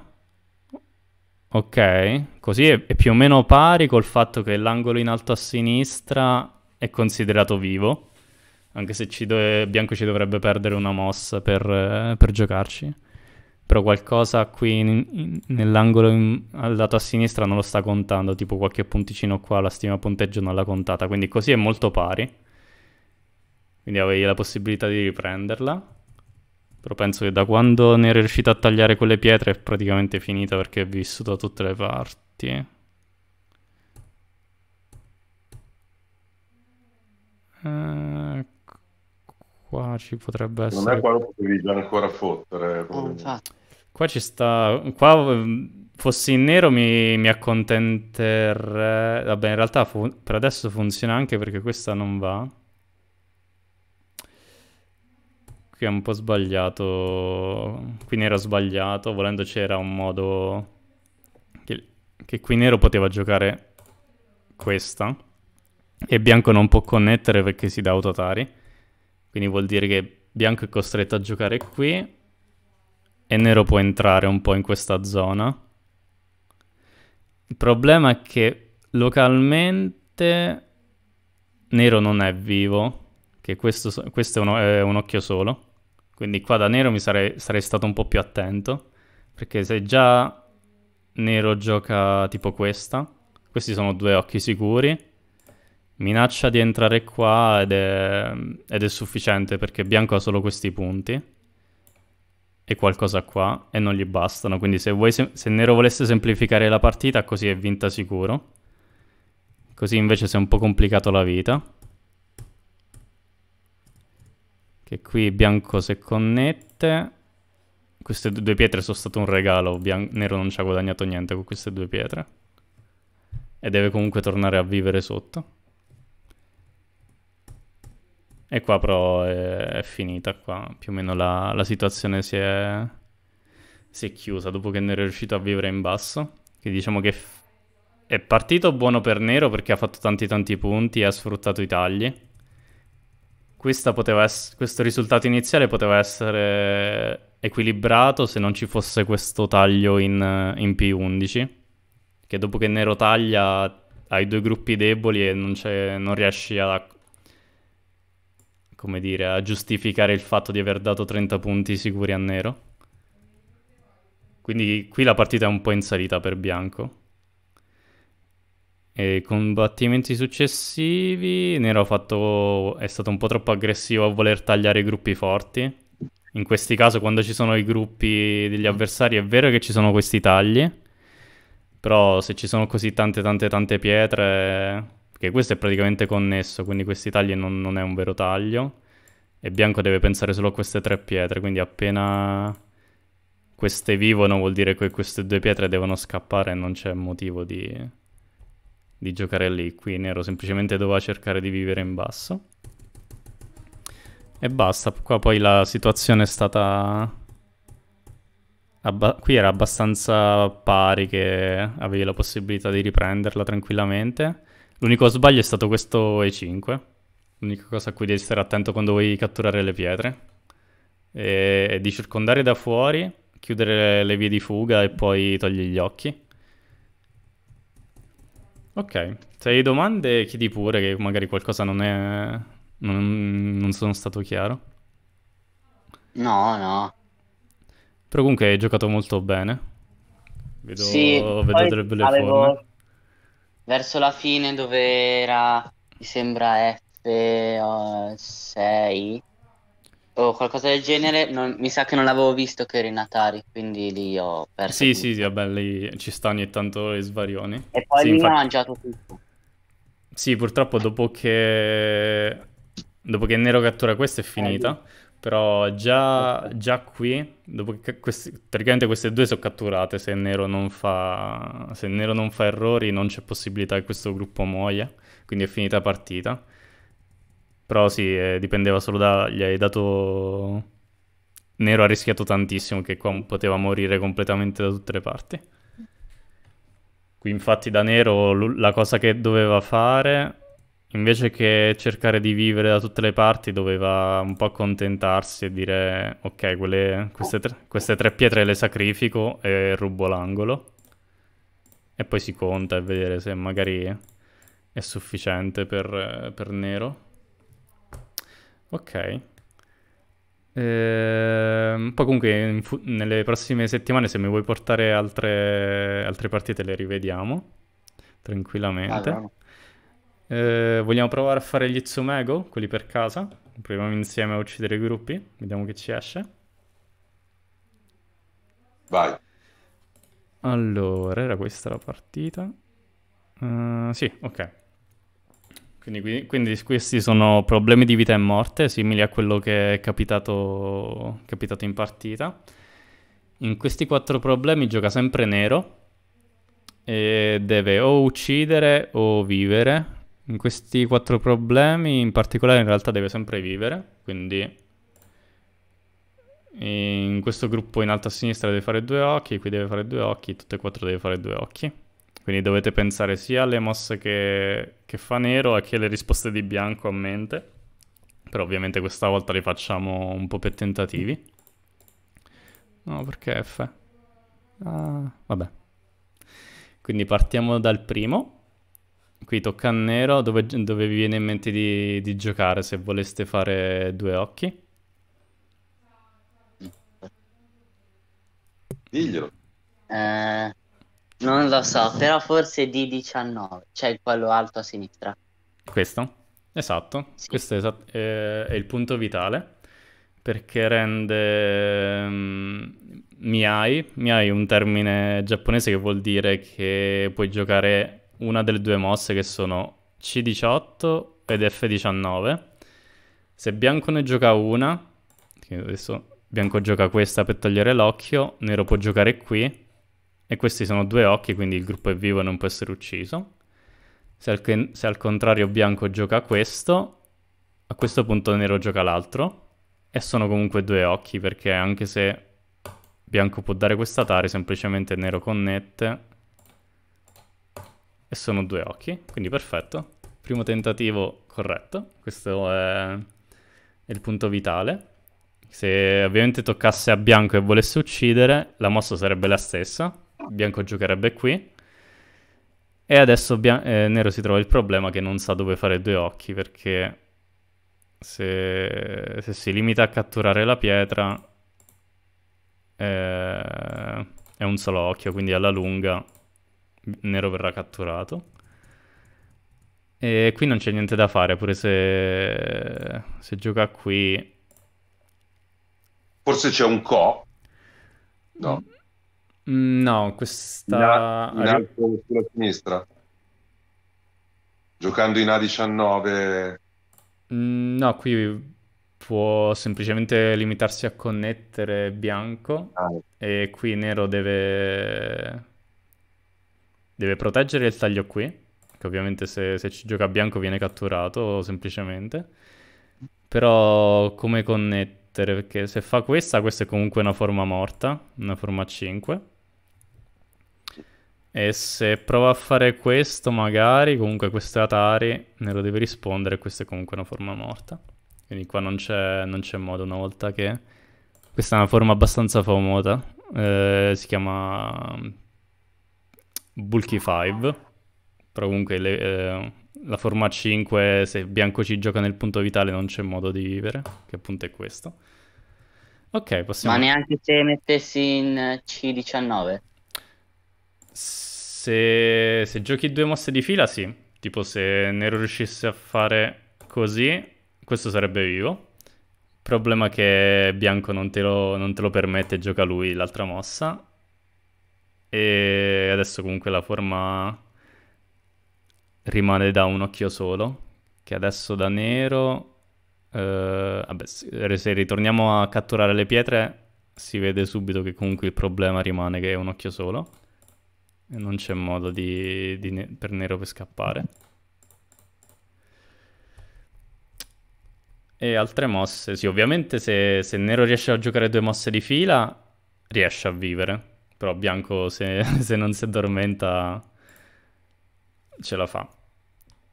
Ok, così è, è più o meno pari col fatto che l'angolo in alto a sinistra è considerato vivo. Anche se ci do- Bianco ci dovrebbe perdere una mossa per, eh, per giocarci. Però qualcosa qui in, in, nell'angolo in, al lato a sinistra non lo sta contando, tipo qualche punticino qua, la stima punteggio non l'ha contata, quindi così è molto pari. Quindi avevi la possibilità di riprenderla. Però penso che da quando ne è riuscito a tagliare quelle pietre è praticamente finita perché è vissuto da tutte le parti. Uh, qua ci potrebbe essere... Non è qua lo potevi già ancora fottere. Oh, qua ci sta... Qua ehm, fossi in nero mi, mi accontenterei... Vabbè, in realtà fu... per adesso funziona anche perché questa non va. Qui è un po' sbagliato. Qui nero sbagliato, volendo c'era un modo... Che... che qui nero poteva giocare questa. E bianco non può connettere perché si dà autotari. Quindi vuol dire che bianco è costretto a giocare qui e nero può entrare un po' in questa zona. Il problema è che localmente nero non è vivo, che questo, questo è, un, è, un, occhio solo. Quindi qua da nero mi sarei, sarei stato un po' più attento, perché se già nero gioca tipo questa, questi sono due occhi sicuri, minaccia di entrare qua ed è, ed è sufficiente perché bianco ha solo questi punti e qualcosa qua e non gli bastano. Quindi se, vuoi, se, se, Nero volesse semplificare la partita così è vinta sicuro. Così invece si è un po' complicato la vita. Che qui bianco se connette. Queste due pietre sono state un regalo, Bian Nero non ci ha guadagnato niente con queste due pietre. E deve comunque tornare a vivere sotto. E qua però è, è finita qua, più o meno la, la situazione si è, si è, chiusa dopo che non è riuscito a vivere in basso, che diciamo che f- è partito buono per Nero perché ha fatto tanti tanti punti e ha sfruttato i tagli. Ess- questo risultato iniziale poteva essere equilibrato se non ci fosse questo taglio in, in P11, che dopo che Nero taglia hai due gruppi deboli e non, non riesci ad, come dire, a giustificare il fatto di aver dato 30 punti sicuri a nero. Quindi qui la partita è un po' in salita per bianco. E combattimenti successivi, Nero fatto... è stato un po' troppo aggressivo a voler tagliare i gruppi forti. In questi casi, quando ci sono i gruppi degli avversari, è vero che ci sono questi tagli, però se ci sono così tante, tante, tante pietre, perché questo è praticamente connesso, quindi questi tagli non, non è un vero taglio. E bianco deve pensare solo a queste tre pietre, quindi appena queste vivono vuol dire che queste due pietre devono scappare e non c'è motivo di, di, giocare lì. Qui nero semplicemente doveva cercare di vivere in basso. E basta, qua poi la situazione è stata... Abba qui era abbastanza pari che avevi la possibilità di riprenderla tranquillamente. L'unico sbaglio è stato questo E5. L'unica cosa a cui devi stare attento quando vuoi catturare le pietre. è di circondare da fuori, chiudere le vie di fuga e poi togli gli occhi. Ok, se hai domande chiedi pure che magari qualcosa non è... non, non sono stato chiaro. No, no. Però comunque hai giocato molto bene. Vedo, sì, vedo delle belle avevo... forme verso la fine dove era, mi sembra F6 o qualcosa del genere, non, mi sa che non l'avevo visto che eri in Atari, quindi lì ho perso. Sì, tutto. sì, sì, vabbè, lì ci sta ogni tanto i svarioni. E poi sì, mi infatti... ha mangiato tutto. Sì, purtroppo dopo che... dopo che Nero cattura questa è eh, finita. Eh, però già, già qui, dopo che questi, praticamente queste due sono catturate, se Nero, non fa, se Nero non fa errori non c'è possibilità che questo gruppo muoia, quindi è finita partita. Però sì, eh, dipendeva solo da... gli hai dato... Nero ha rischiato tantissimo che qua poteva morire completamente da tutte le parti. Qui infatti da Nero la cosa che doveva fare invece che cercare di vivere da tutte le parti, doveva un po' accontentarsi e dire ok, quelle, queste, tre, queste, tre, pietre le sacrifico e rubo l'angolo. E poi si conta e vedere se magari è sufficiente per, per nero. Ok. Ehm, poi comunque nelle prossime settimane se mi vuoi portare altre, altre partite le rivediamo tranquillamente. Allora. Eh, vogliamo provare a fare gli Tsumego, quelli per casa? Proviamo insieme a uccidere i gruppi, vediamo che ci esce. Vai. Allora, era questa la partita. Uh, sì, ok. Quindi, quindi, questi sono problemi di vita e morte, simili a quello che è capitato, capitato in partita. In questi quattro problemi gioca sempre nero e deve o uccidere o vivere in questi quattro problemi in particolare in realtà deve sempre vivere, quindi in questo gruppo in alto a sinistra deve fare due occhi, qui deve fare due occhi, tutte e quattro deve fare due occhi. Quindi dovete pensare sia alle mosse che, che fa nero e che alle risposte di bianco a mente. Però ovviamente questa volta li facciamo un po' per tentativi. No, perché F? Ah, vabbè. Quindi partiamo dal primo. Qui tocca a Nero, dove, dove vi viene in mente di, di giocare se voleste fare due occhi? Diglielo. Eh, non lo so, però forse D19, cioè quello alto a sinistra. Questo? Esatto, sì. questo è, esat- eh, è, il punto vitale perché rende um, Miai, Miai è un termine giapponese che vuol dire che puoi giocare una delle due mosse che sono C18 ed F19. Se bianco ne gioca una, adesso bianco gioca questa per togliere l'occhio, nero può giocare qui, e questi sono due occhi, quindi il gruppo è vivo e non può essere ucciso. Se al, se al contrario bianco gioca questo, a questo punto nero gioca l'altro, e sono comunque due occhi, perché anche se bianco può dare questa tare, semplicemente nero connette sono due occhi, quindi perfetto. Primo tentativo corretto, questo è il punto vitale. Se ovviamente toccasse a bianco e volesse uccidere, la mossa sarebbe la stessa, bianco giocherebbe qui. E adesso eh, nero si trova il problema che non sa dove fare due occhi, perché se, se si limita a catturare la pietra eh, è un solo occhio, quindi alla lunga Nero verrà catturato. E qui non c'è niente da fare, pure se, se gioca qui... Forse c'è un co? No. Mm, no, questa... In, in alto sulla sinistra. Giocando in A19... Mm, no, qui può semplicemente limitarsi a connettere bianco ah. e qui nero deve Deve proteggere il taglio qui, che ovviamente se, se ci gioca bianco viene catturato semplicemente. Però come connettere? Perché se fa questa, questa è comunque una forma morta, una forma 5. E se prova a fare questo magari, comunque questo è Atari, ne lo deve rispondere, questa è comunque una forma morta. Quindi qua non c'è modo una volta che... Questa è una forma abbastanza famosa, eh, si chiama Bulky 5, però comunque le, eh, la forma 5 se bianco ci gioca nel punto vitale non c'è modo di vivere, che appunto è questo. Ok, possiamo... Ma neanche se mettessi in eh, C19? Se, se giochi due mosse di fila sì, tipo se Nero riuscisse a fare così, questo sarebbe vivo. Problema che Bianco non te lo, non te lo permette, gioca lui l'altra mossa e adesso comunque la forma rimane da un occhio solo, che adesso da nero... Eh, vabbè, se ritorniamo a catturare le pietre si vede subito che comunque il problema rimane che è un occhio solo e non c'è modo di, di ne per nero per scappare. E altre mosse, sì, ovviamente se, se nero riesce a giocare due mosse di fila riesce a vivere. Però Bianco se, se non si addormenta ce la fa.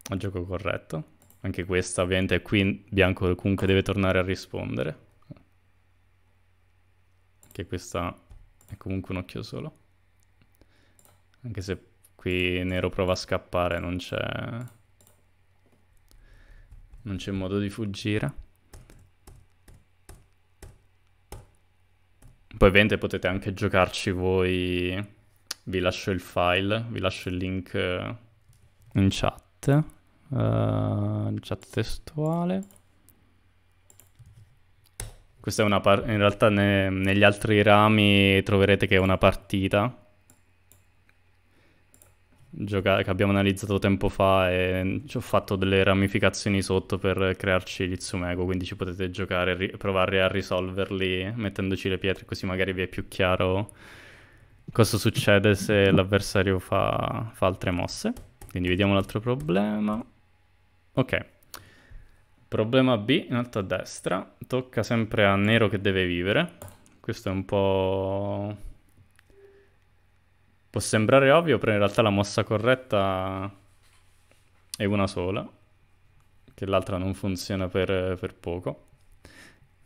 Al gioco corretto. Anche questa ovviamente qui Bianco comunque deve tornare a rispondere. Anche questa è comunque un occhio solo. Anche se qui Nero prova a scappare non c'è... Non c'è modo di fuggire. Poi ovviamente potete anche giocarci voi, vi lascio il file, vi lascio il link eh, in chat, uh, chat testuale. Questa è una parte, in realtà ne- negli altri rami troverete che è una partita, gioca- che abbiamo analizzato tempo fa e ci ho fatto delle ramificazioni sotto per crearci gli Tsumego, quindi ci potete giocare e ri- provare a risolverli mettendoci le pietre così magari vi è più chiaro cosa succede se l'avversario fa, fa altre mosse. Quindi vediamo l'altro problema. Ok. Problema B, in alto a destra, tocca sempre a Nero che deve vivere. Questo è un po' Può sembrare ovvio, però in realtà la mossa corretta è una sola, che l'altra non funziona per, per poco.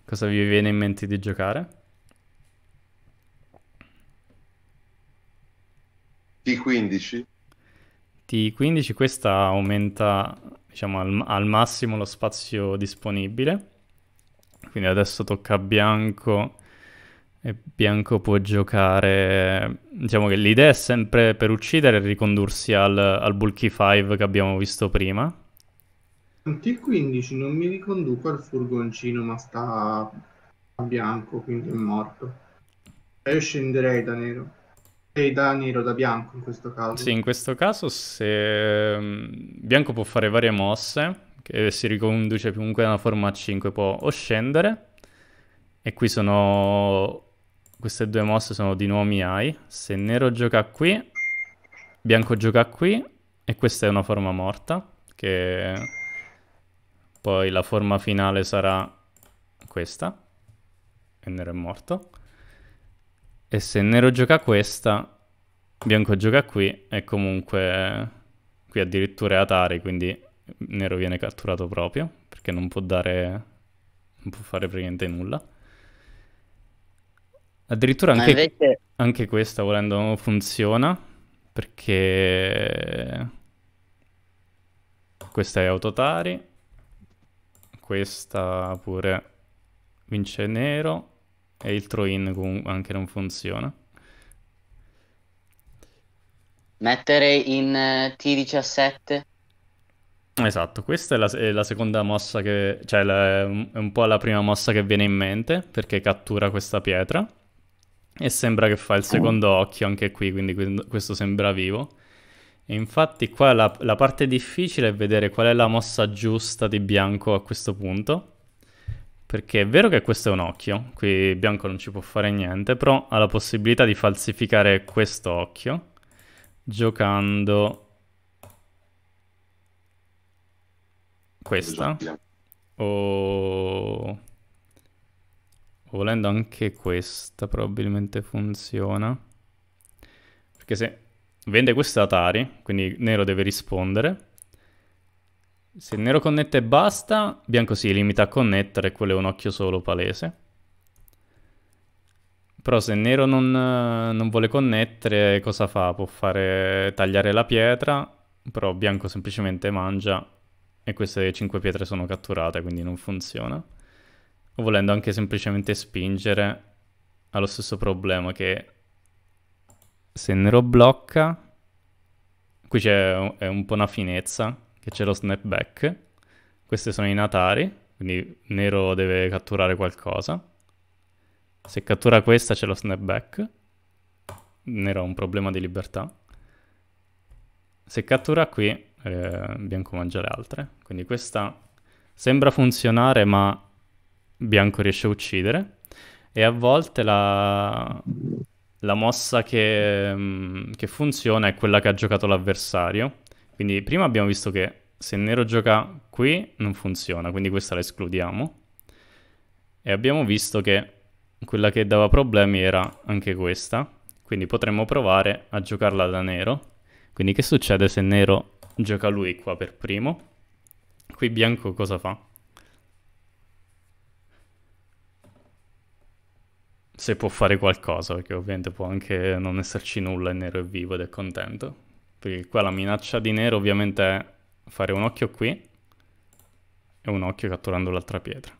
Cosa vi viene in mente di giocare? T15. T15 questa aumenta diciamo, al, al, massimo lo spazio disponibile. Quindi adesso tocca a bianco e Bianco può giocare... Diciamo che l'idea è sempre per uccidere e ricondursi al, al bulky 5 che abbiamo visto prima. Il 15 non mi riconduco al furgoncino ma sta a bianco quindi è morto. Eh, io scenderei da nero. E da nero, da bianco in questo caso. Sì, in questo caso se... Mm, bianco può fare varie mosse che si riconduce comunque a una forma 5 può o scendere e qui sono queste due mosse sono di nomi AI. Se nero gioca qui, bianco gioca qui, e questa è una forma morta, che poi la forma finale sarà questa, e nero è morto. E se nero gioca questa, bianco gioca qui, e comunque qui addirittura è Atari, quindi nero viene catturato proprio, perché non può dare... non può fare praticamente nulla. Addirittura anche, invece... anche questa volendo funziona perché questa è Autotari, questa pure vince nero e il throw-in anche non funziona. Mettere in eh, T17? Esatto, questa è la, è la, seconda mossa che... cioè la, è un po' la prima mossa che viene in mente perché cattura questa pietra e sembra che fa il ah. secondo occhio anche qui, quindi questo sembra vivo. E infatti qua la, la, parte difficile è vedere qual è la mossa giusta di bianco a questo punto, perché è vero che questo è un occhio, qui bianco non ci può fare niente, però ha la possibilità di falsificare questo occhio giocando questa esatto. o volendo anche questa probabilmente funziona. Perché se vende questa Atari, quindi nero deve rispondere. Se nero connette e basta, bianco si limita a connettere, quello è un occhio solo palese. Però se nero non, non vuole connettere, cosa fa? Può fare tagliare la pietra, però bianco semplicemente mangia e queste 5 pietre sono catturate, quindi non funziona o volendo anche semplicemente spingere ha lo stesso problema che se nero blocca qui c'è un po' una finezza che c'è lo snapback queste sono i natari quindi nero deve catturare qualcosa se cattura questa c'è lo snapback nero ha un problema di libertà se cattura qui eh, bianco mangia le altre quindi questa sembra funzionare ma Bianco riesce a uccidere e a volte la, la mossa che, mm, che, funziona è quella che ha giocato l'avversario. Quindi prima abbiamo visto che se nero gioca qui non funziona, quindi questa la escludiamo. E abbiamo visto che quella che dava problemi era anche questa, quindi potremmo provare a giocarla da nero. Quindi che succede se nero gioca lui qua per primo? Qui bianco cosa fa? se può fare qualcosa, perché ovviamente può anche non esserci nulla e nero è vivo ed è contento. Perché qua la minaccia di nero ovviamente è fare un occhio qui e un occhio catturando l'altra pietra.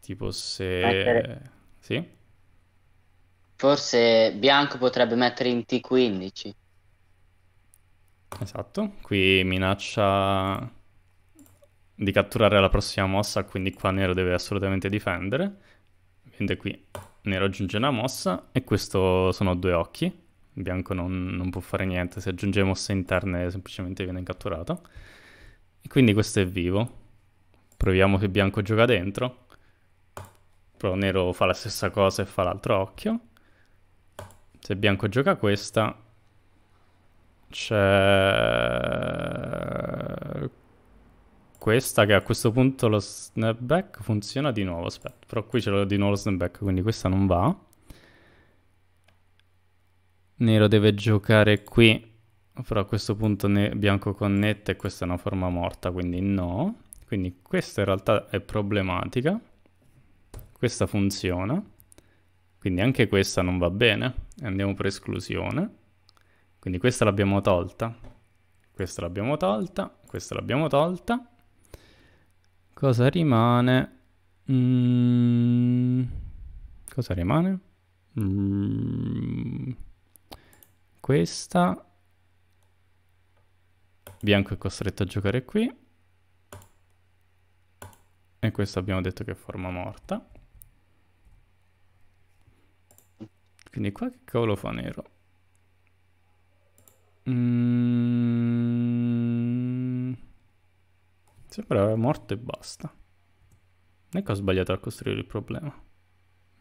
Tipo se... Mettere. Sì? Forse bianco potrebbe mettere in T15. Esatto, qui minaccia di catturare la prossima mossa, quindi qua nero deve assolutamente difendere. Quindi qui nero aggiunge una mossa e questo sono due occhi. Bianco non, non può fare niente, se aggiunge mosse interne semplicemente viene catturato. E quindi questo è vivo. Proviamo che bianco gioca dentro. Però nero fa la stessa cosa e fa l'altro occhio. Se bianco gioca questa, c'è questa che a questo punto lo snapback funziona di nuovo, aspetta, però qui ce l'ho di nuovo lo snapback, quindi questa non va. Nero deve giocare qui, però a questo punto bianco connette e questa è una forma morta, quindi no. Quindi questa in realtà è problematica, questa funziona, quindi anche questa non va bene, andiamo per esclusione. Quindi questa l'abbiamo tolta, questa l'abbiamo tolta, questa l'abbiamo tolta, Cosa rimane? Mm, cosa rimane? Mm, questa. Bianco è costretto a giocare qui. E questa abbiamo detto che è forma morta. Quindi qua che cavolo fa nero? Mmm... Sembrava morto e basta. Non è che ho sbagliato a costruire il problema.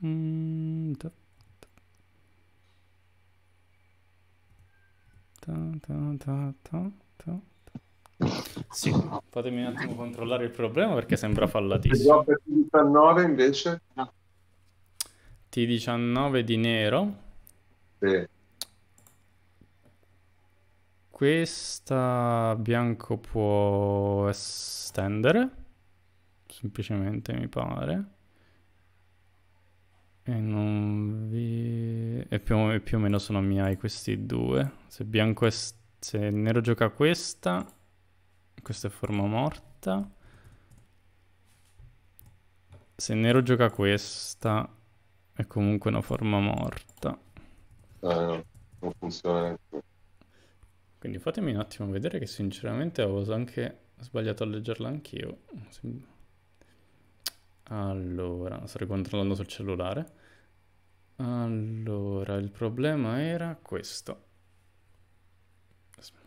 Mm, ta, ta, ta, sì, fatemi un attimo controllare il problema perché sembra fallatissimo. T19 invece? T19 di nero. Sì. Questa bianco può estendere, semplicemente mi pare. E non vi... E più, e più o meno sono miei questi due. Se bianco est... Se nero gioca questa, questa è forma morta. Se nero gioca questa, è comunque una forma morta. eh, no, non funziona neanche. Quindi fatemi un attimo vedere che sinceramente ho anche sbagliato a leggerla anch'io. Allora, sto ricontrollando sul cellulare. Allora, il problema era questo.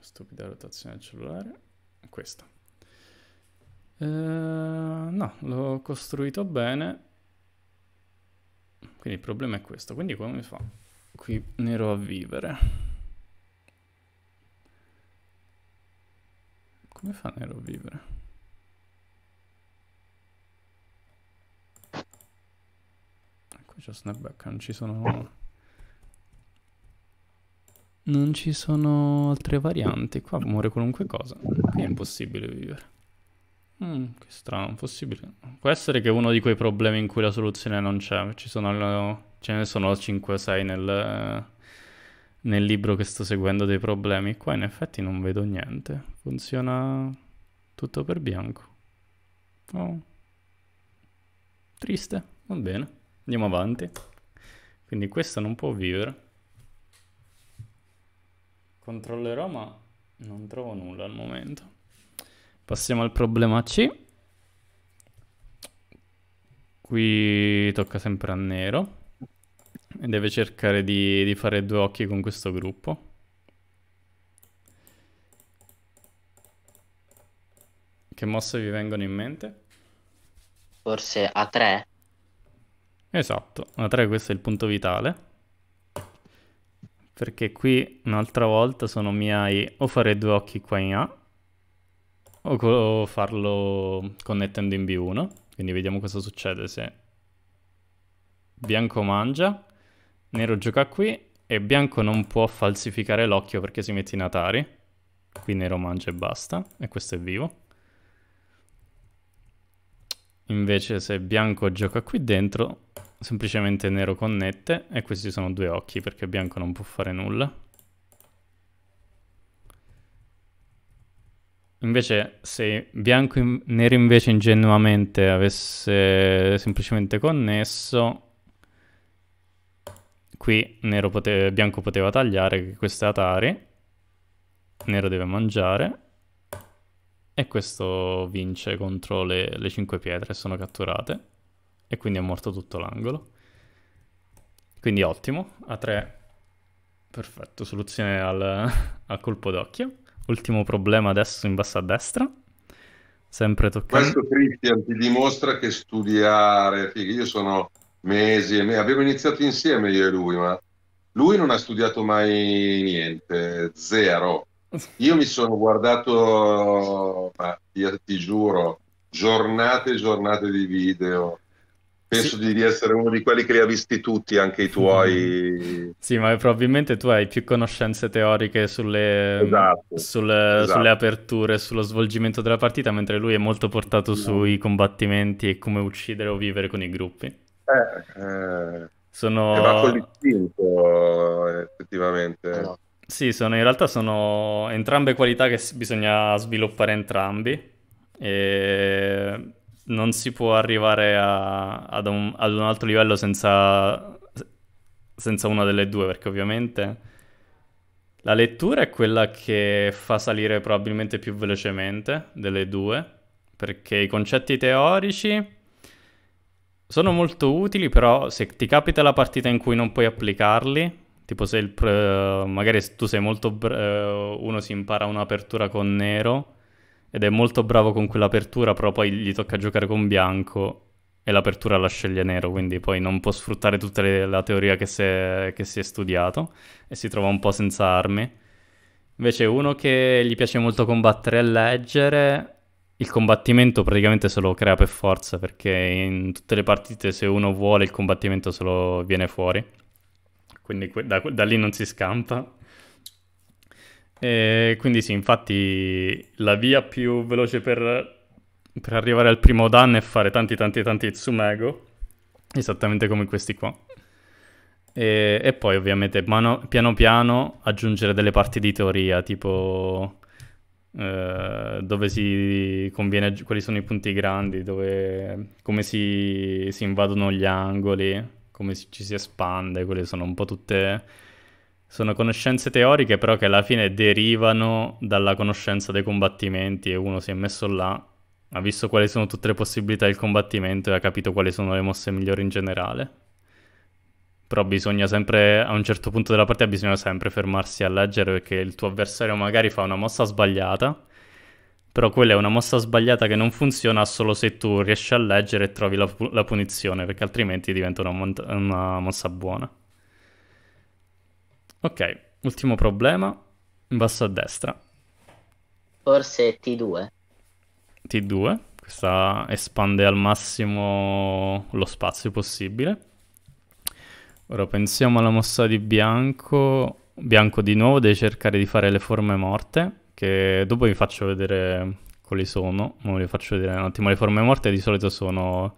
Stupida rotazione del cellulare. Questo. Eh, no, l'ho costruito bene. Quindi il problema è questo. Quindi come fa qui nero a vivere? Come fa Nero a vivere? Ah, qui c'è snapback, non ci sono... Non ci sono altre varianti. Qua muore qualunque cosa. Qui è impossibile vivere. Mm, che strano, impossibile. Può essere che uno di quei problemi in cui la soluzione non c'è. Sono, ce ne sono 5-6 nel... Eh, nel libro che sto seguendo dei problemi. Qua in effetti non vedo niente, funziona tutto per bianco. Oh. Triste, va bene, andiamo avanti. Quindi questa non può vivere. Controllerò ma non trovo nulla al momento. Passiamo al problema C. Qui tocca sempre a nero e deve cercare di, di fare due occhi con questo gruppo. Che mosse vi vengono in mente? Forse a 3. Esatto, a 3 questo è il punto vitale. Perché qui un'altra volta sono miei o fare due occhi qua in A o, o farlo connettendo in B1. Quindi vediamo cosa succede se bianco mangia Nero gioca qui e bianco non può falsificare l'occhio perché si mette in Atari. Qui nero mangia e basta, e questo è vivo. Invece se bianco gioca qui dentro, semplicemente nero connette e questi sono due occhi perché bianco non può fare nulla. Invece se bianco in nero invece ingenuamente avesse semplicemente connesso, Qui nero pote bianco poteva tagliare, questo è Atari. Nero deve mangiare. E questo vince contro le, le 5 pietre, sono catturate. E quindi è morto tutto l'angolo. Quindi ottimo, a 3. Perfetto, soluzione al, al colpo d'occhio. Ultimo problema adesso in basso a destra sempre toccato Questo Cristian ti dimostra che studiare, io sono mesi e mesi. Abbiamo iniziato insieme io e lui, ma lui non ha studiato mai niente, zero. Io mi sono guardato, ma ti, ti giuro, giornate e giornate di video. Penso sì. di essere uno di quelli che li ha visti tutti, anche i tuoi. Sì, ma probabilmente tu hai più conoscenze teoriche sulle, esatto, sulle, esatto. sulle aperture, sullo svolgimento della partita, mentre lui è molto portato no. Esatto. sui combattimenti e come uccidere o vivere con i gruppi. Eh, eh, sono... Che va l'istinto, effettivamente. Eh, no. Sì, sono, in realtà sono entrambe qualità che bisogna sviluppare entrambi. E non si può arrivare a, ad, un, ad, un, altro livello senza, senza una delle due, perché ovviamente... La lettura è quella che fa salire probabilmente più velocemente delle due, perché i concetti teorici sono molto utili, però se ti capita la partita in cui non puoi applicarli, tipo se pre... magari tu sei molto bra... Eh, uno si impara un'apertura con nero ed è molto bravo con quell'apertura, però poi gli tocca giocare con bianco e l'apertura la sceglie nero, quindi poi non può sfruttare tutta le... la teoria che si, è... che si è studiato e si trova un po' senza armi. Invece uno che gli piace molto combattere e leggere il combattimento praticamente se lo crea per forza, perché in tutte le partite se uno vuole il combattimento se lo viene fuori. Quindi da, da lì non si scampa. E quindi sì, infatti la via più veloce per, per arrivare al primo danno è fare tanti tanti tanti Tsumego, esattamente come questi qua. E, e poi ovviamente mano, piano piano aggiungere delle parti di teoria, tipo eh, dove si conviene, quali sono i punti grandi, dove, come si, si invadono gli angoli, come si, ci si espande, quelle sono un po' tutte... Sono conoscenze teoriche però che alla fine derivano dalla conoscenza dei combattimenti e uno si è messo là, ha visto quali sono tutte le possibilità del combattimento e ha capito quali sono le mosse migliori in generale però bisogna sempre, a un certo punto della partita bisogna sempre fermarsi a leggere perché il tuo avversario magari fa una mossa sbagliata, però quella è una mossa sbagliata che non funziona solo se tu riesci a leggere e trovi la, la punizione, perché altrimenti diventa una, mont- una mossa buona. Ok, ultimo problema, in basso a destra. Forse T2. T2, questa espande al massimo lo spazio possibile. Ora pensiamo alla mossa di bianco. Bianco di nuovo deve cercare di fare le forme morte, che dopo vi faccio vedere quali sono. Ma vi faccio vedere un attimo. Le forme morte di solito sono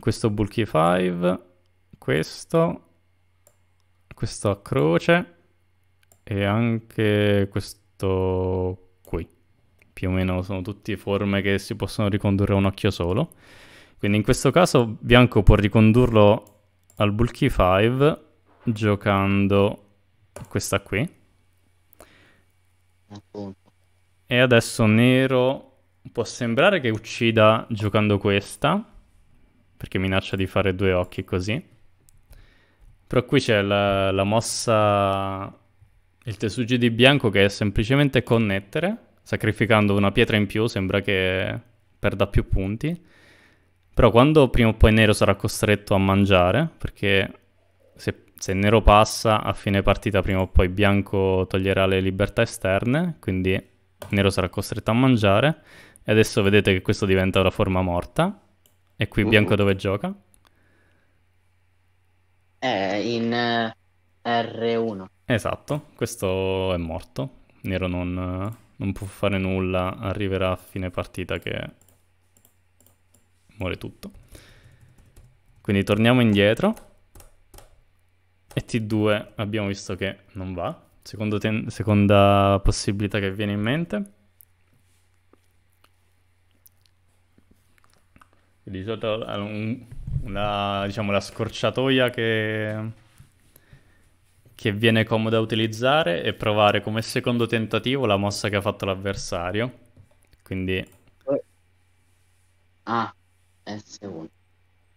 questo bulky 5, questo, questo a croce e anche questo qui. Più o meno sono tutte forme che si possono ricondurre a un occhio solo. Quindi in questo caso bianco può ricondurlo al Bulky 5 giocando questa qui. E adesso nero può sembrare che uccida giocando questa, perché minaccia di fare due occhi così. Però qui c'è la, la, mossa, il Tesugi di bianco che è semplicemente connettere, sacrificando una pietra in più, sembra che perda più punti. Però quando prima o poi Nero sarà costretto a mangiare, perché se, se Nero passa a fine partita prima o poi Bianco toglierà le libertà esterne, quindi Nero sarà costretto a mangiare. E adesso vedete che questo diventa una forma morta. E qui uh-huh. Bianco dove gioca? Eh, in eh, R1. Esatto, questo è morto. Nero non, non può fare nulla, arriverà a fine partita che muore tutto. Quindi torniamo indietro. E T2 abbiamo visto che non va. seconda possibilità che viene in mente. Quindi sotto la, diciamo, la scorciatoia che, che viene comoda utilizzare è provare come secondo tentativo la mossa che ha fatto l'avversario. Quindi... Eh. Ah, S1.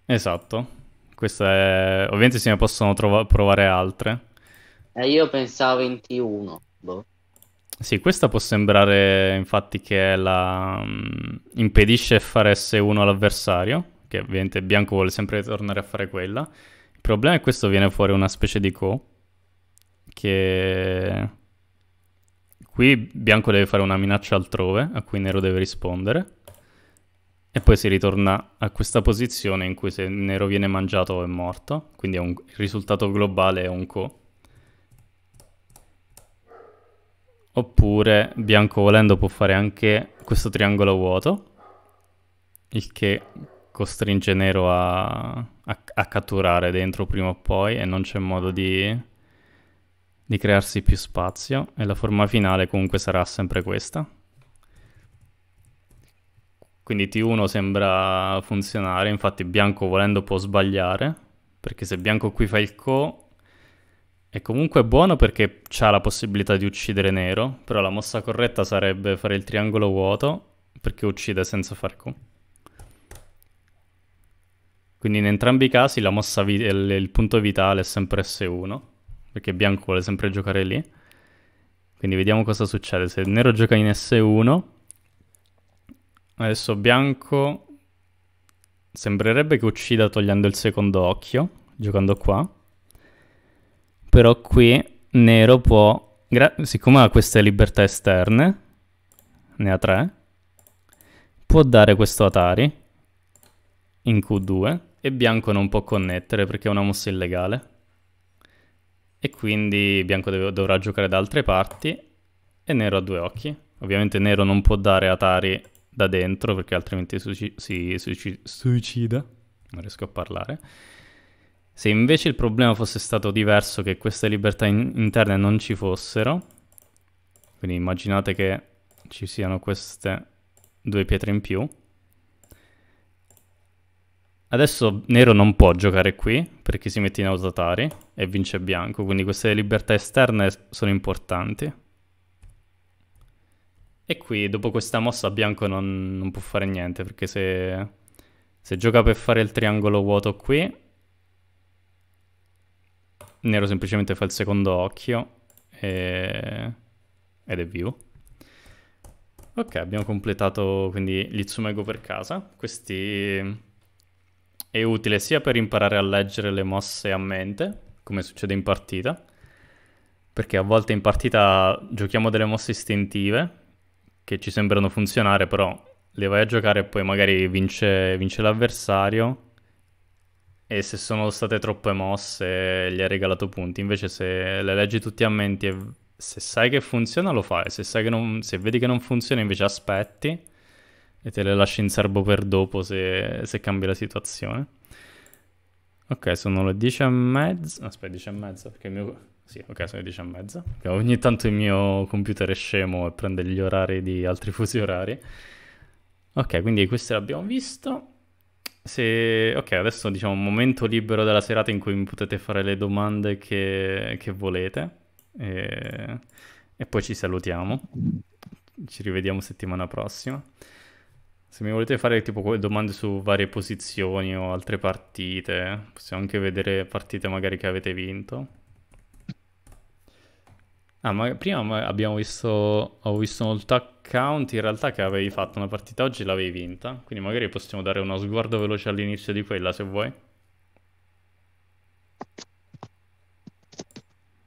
Esatto. Questa è... Ovviamente se ne possono trova- provare altre. Eh, io pensavo 21. Boh. Sì, questa può sembrare infatti che la... Mm, impedisce fare S1 all'avversario, che ovviamente Bianco vuole sempre tornare a fare quella. Il problema è che questo viene fuori una specie di co, che qui Bianco deve fare una minaccia altrove, a cui Nero deve rispondere. E poi si ritorna a questa posizione in cui se nero viene mangiato è morto, quindi è un, il risultato globale è un co. Oppure bianco volendo può fare anche questo triangolo vuoto, il che costringe nero a, a, a catturare dentro prima o poi e non c'è modo di, di crearsi più spazio e la forma finale comunque sarà sempre questa. Quindi T1 sembra funzionare, infatti bianco volendo può sbagliare, perché se bianco qui fa il co è comunque buono perché ha la possibilità di uccidere nero, però la mossa corretta sarebbe fare il triangolo vuoto, perché uccide senza far co. Quindi in entrambi i casi la mossa il, il punto vitale è sempre S1, perché bianco vuole sempre giocare lì. Quindi vediamo cosa succede. Se il nero gioca in S1, Adesso bianco sembrerebbe che uccida togliendo il secondo occhio, giocando qua. Però qui nero può... siccome ha queste libertà esterne, ne ha tre, può dare questo Atari in Q2 e bianco non può connettere perché è una mossa illegale. E quindi bianco dov dovrà giocare da altre parti e nero ha due occhi. Ovviamente nero non può dare Atari da dentro perché altrimenti suci- si suci- suicida. Non riesco a parlare. Se invece il problema fosse stato diverso, che queste libertà in- interne non ci fossero, quindi immaginate che ci siano queste due pietre in più. Adesso nero non può giocare qui perché si mette in autotari e vince bianco, quindi queste libertà esterne sono importanti. E qui dopo questa mossa bianco non, non può fare niente perché se, se gioca per fare il triangolo vuoto qui Nero semplicemente fa il secondo occhio e... ed è vivo. Ok, abbiamo completato quindi l'Itsumego per casa. Questi è utile sia per imparare a leggere le mosse a mente, come succede in partita, perché a volte in partita giochiamo delle mosse istintive che ci sembrano funzionare, però le vai a giocare e poi magari vince, vince l'avversario e se sono state troppe mosse gli hai regalato punti. Invece se le leggi tutti a mente e se sai che funziona lo fai, se, sai che non, se vedi che non funziona invece aspetti e te le lasci in serbo per dopo se, se cambi la situazione. Ok, sono le 10 e mezza. Aspetta, 10 e mezza perché il mio sì, ok, sono le 10 e mezza. Ogni tanto il mio computer è scemo e prende gli orari di altri fusi orari. Ok, quindi queste l'abbiamo visto. Se... Ok, adesso diciamo un momento libero della serata in cui mi potete fare le domande che, che volete. E... e poi ci salutiamo. Ci rivediamo settimana prossima. Se mi volete fare tipo domande su varie posizioni o altre partite, possiamo anche vedere partite magari che avete vinto. Ah, ma prima abbiamo visto, ho visto molto account in realtà che avevi fatto una partita oggi l'avevi vinta, quindi magari possiamo dare uno sguardo veloce all'inizio di quella se vuoi.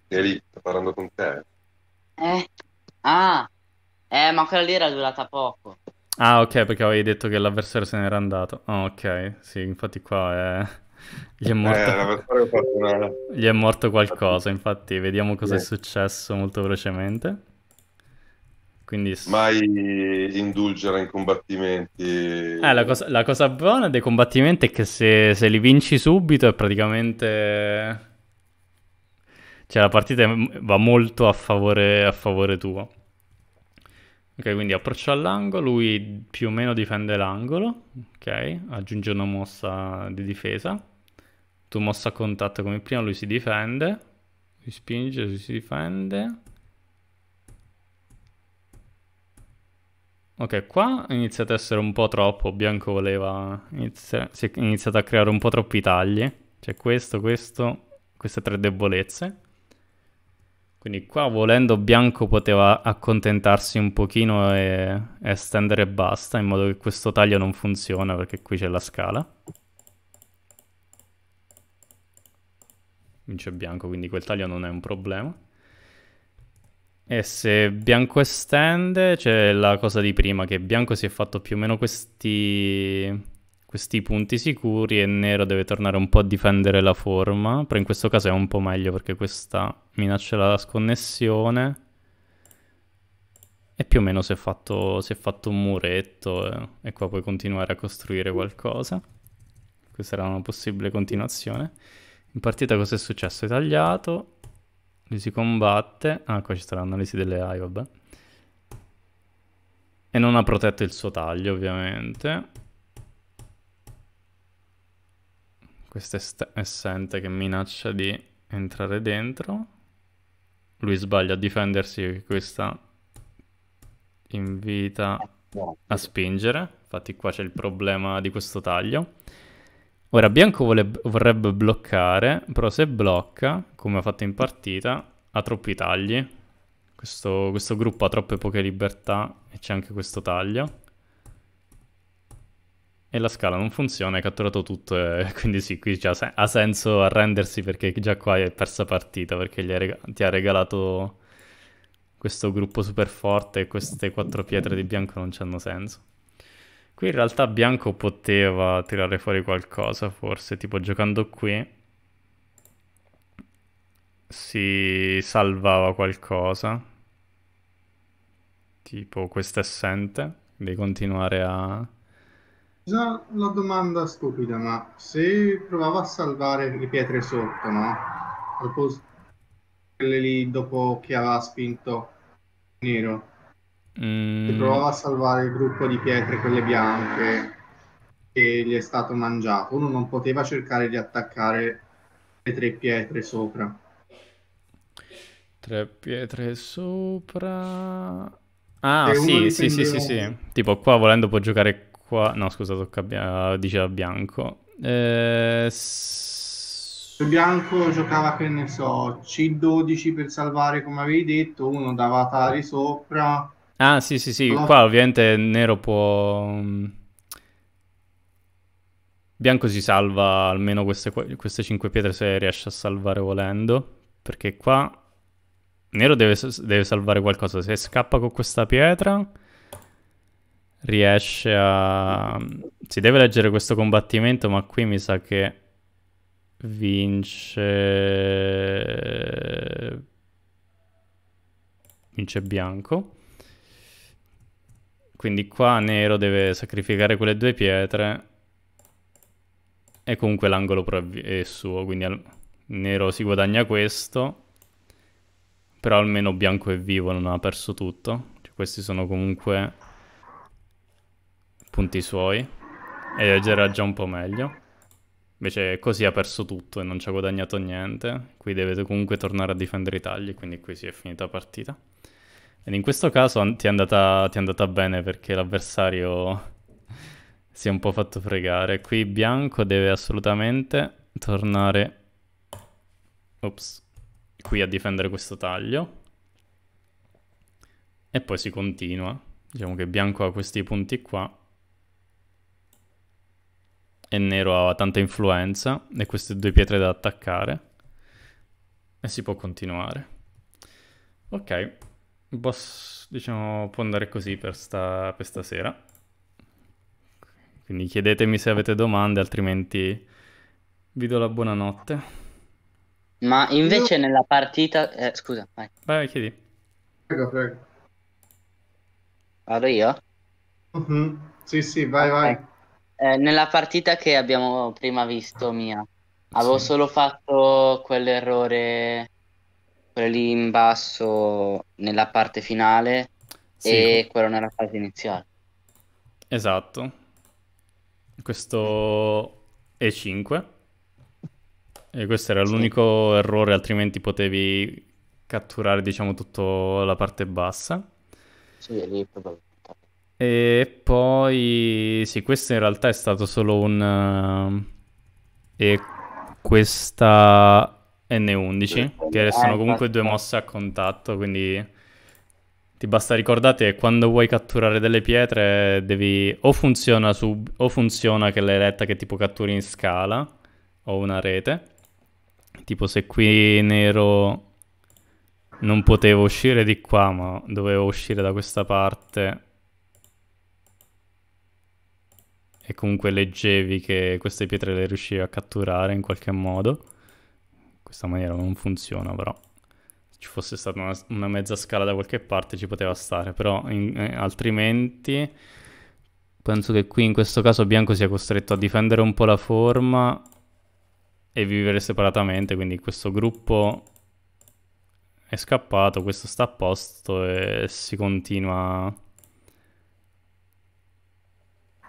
E lì, sto parlando con te. Eh, ah, eh, ma quella lì era durata poco. Ah, ok, perché avevi detto che l'avversario se n'era andato. Oh, ok, sì, infatti qua è... Gli è eh, morto, eh, gli è morto qualcosa, infatti vediamo cosa è successo molto velocemente. Quindi... Mai indulgere in combattimenti. Eh, la, cosa, la, cosa, buona dei combattimenti è che se, se, li vinci subito è praticamente... Cioè la partita va molto a favore, a favore tuo. Ok, quindi approccio all'angolo, lui più o meno difende l'angolo, ok, aggiunge una mossa di difesa. Tu mossa a contatto come prima, lui si difende. Lui spinge, lui si difende. Ok, qua è iniziato a essere un po' troppo, Bianco voleva... Inizia... si è iniziato a creare un po' troppi tagli. C'è questo, questo, queste tre debolezze. Quindi qua volendo Bianco poteva accontentarsi un pochino e, e estendere e basta, in modo che questo taglio non funziona perché qui c'è la scala. vince bianco, quindi quel taglio non è un problema. E se bianco estende c'è la cosa di prima, che bianco si è fatto più o meno questi questi punti sicuri e nero deve tornare un po' a difendere la forma, però in questo caso è un po' meglio perché questa minaccia la sconnessione e più o meno si è fatto, si è fatto un muretto eh, e qua puoi continuare a costruire qualcosa. Questa era una possibile continuazione. In partita cosa è successo? È tagliato, lui si combatte, ah qua ci sarà l'analisi delle AI, vabbè. E non ha protetto il suo taglio ovviamente. Questa è Essente che minaccia di entrare dentro. Lui sbaglia a difendersi, questa invita a spingere. Infatti qua c'è il problema di questo taglio. Ora bianco vole- vorrebbe bloccare, però se blocca, come ha fatto in partita, ha troppi tagli. Questo, questo gruppo ha troppe poche libertà e c'è anche questo taglio. E la scala non funziona, hai catturato tutto e quindi sì, qui se- ha senso arrendersi perché già qua è persa partita, perché rega- ti ha regalato questo gruppo super forte e queste quattro pietre di bianco non hanno senso. Qui in realtà bianco poteva tirare fuori qualcosa, forse, tipo giocando qui si salvava qualcosa, tipo questo assente, devi continuare a... Già una domanda stupida, ma se provava a salvare le pietre sotto, no? Al posto quelle lì dopo che aveva spinto nero, Mm. Che provava a salvare il gruppo di pietre, quelle bianche, che gli è stato mangiato. Uno non poteva cercare di attaccare le tre pietre sopra. Tre pietre sopra... Ah, sì, sì, sì, sì, sì. Tipo qua volendo può giocare qua... No, scusa, tocca a... diceva bianco. Eh... Su bianco giocava, che ne so, C12 per salvare, come avevi detto, uno dava Atari sopra, Ah, sì, sì, sì, ah. qua ovviamente nero può... Mm, bianco si salva almeno queste, queste 5 pietre se riesce a salvare volendo, perché qua Nero deve, deve, salvare qualcosa. Se scappa con questa pietra, riesce a... Si deve leggere questo combattimento, ma qui mi sa che vince... Vince bianco. Quindi qua nero deve sacrificare quelle due pietre. E comunque l'angolo è suo, quindi al... nero si guadagna questo. Però almeno bianco è vivo, non ha perso tutto. Cioè, questi sono comunque punti suoi. E leggerà già un po' meglio. Invece così ha perso tutto e non ci ha guadagnato niente. Qui dovete comunque tornare a difendere i tagli, quindi qui si è finita la partita. Ed in questo caso ti, è andata, ti è andata bene perché l'avversario si è un po' fatto fregare. Qui bianco deve assolutamente tornare Ops. qui a difendere questo taglio. E poi si continua. Diciamo che bianco ha questi punti qua. E nero ha tanta influenza. E queste due pietre da attaccare. E si può continuare. Ok boss, diciamo, può andare così per, sta, per stasera. Quindi chiedetemi se avete domande, altrimenti vi do la buonanotte. Ma invece Io... nella partita... Eh, scusa, vai. Vai, chiedi. Prego, prego. Vado io? Uh-huh. Sì, sì, vai, okay. vai. Eh, nella partita che abbiamo prima visto mia, avevo sì. solo fatto quell'errore quello lì in basso nella parte finale sì. e quella nella fase iniziale. Esatto. Questo E5. E questo era sì. l'unico errore, altrimenti potevi catturare, diciamo, tutta la parte bassa. Sì, lì E poi, sì, questo in realtà è stato solo un... Eh, e questa N11, che sono eh, comunque due mosse a contatto, quindi ti basta ricordare che quando vuoi catturare delle pietre devi o funziona, sub, o funziona che l'hai letta che tipo catturi in scala o una rete. Tipo se qui nero non potevo uscire di qua, ma dovevo uscire da questa parte. E comunque leggevi che queste pietre le riuscivi a catturare in qualche modo questa maniera non funziona però se ci fosse stata una, una mezza scala da qualche parte ci poteva stare però in, eh, altrimenti penso che qui in questo caso bianco sia costretto a difendere un po' la forma e vivere separatamente quindi questo gruppo è scappato questo sta a posto e si continua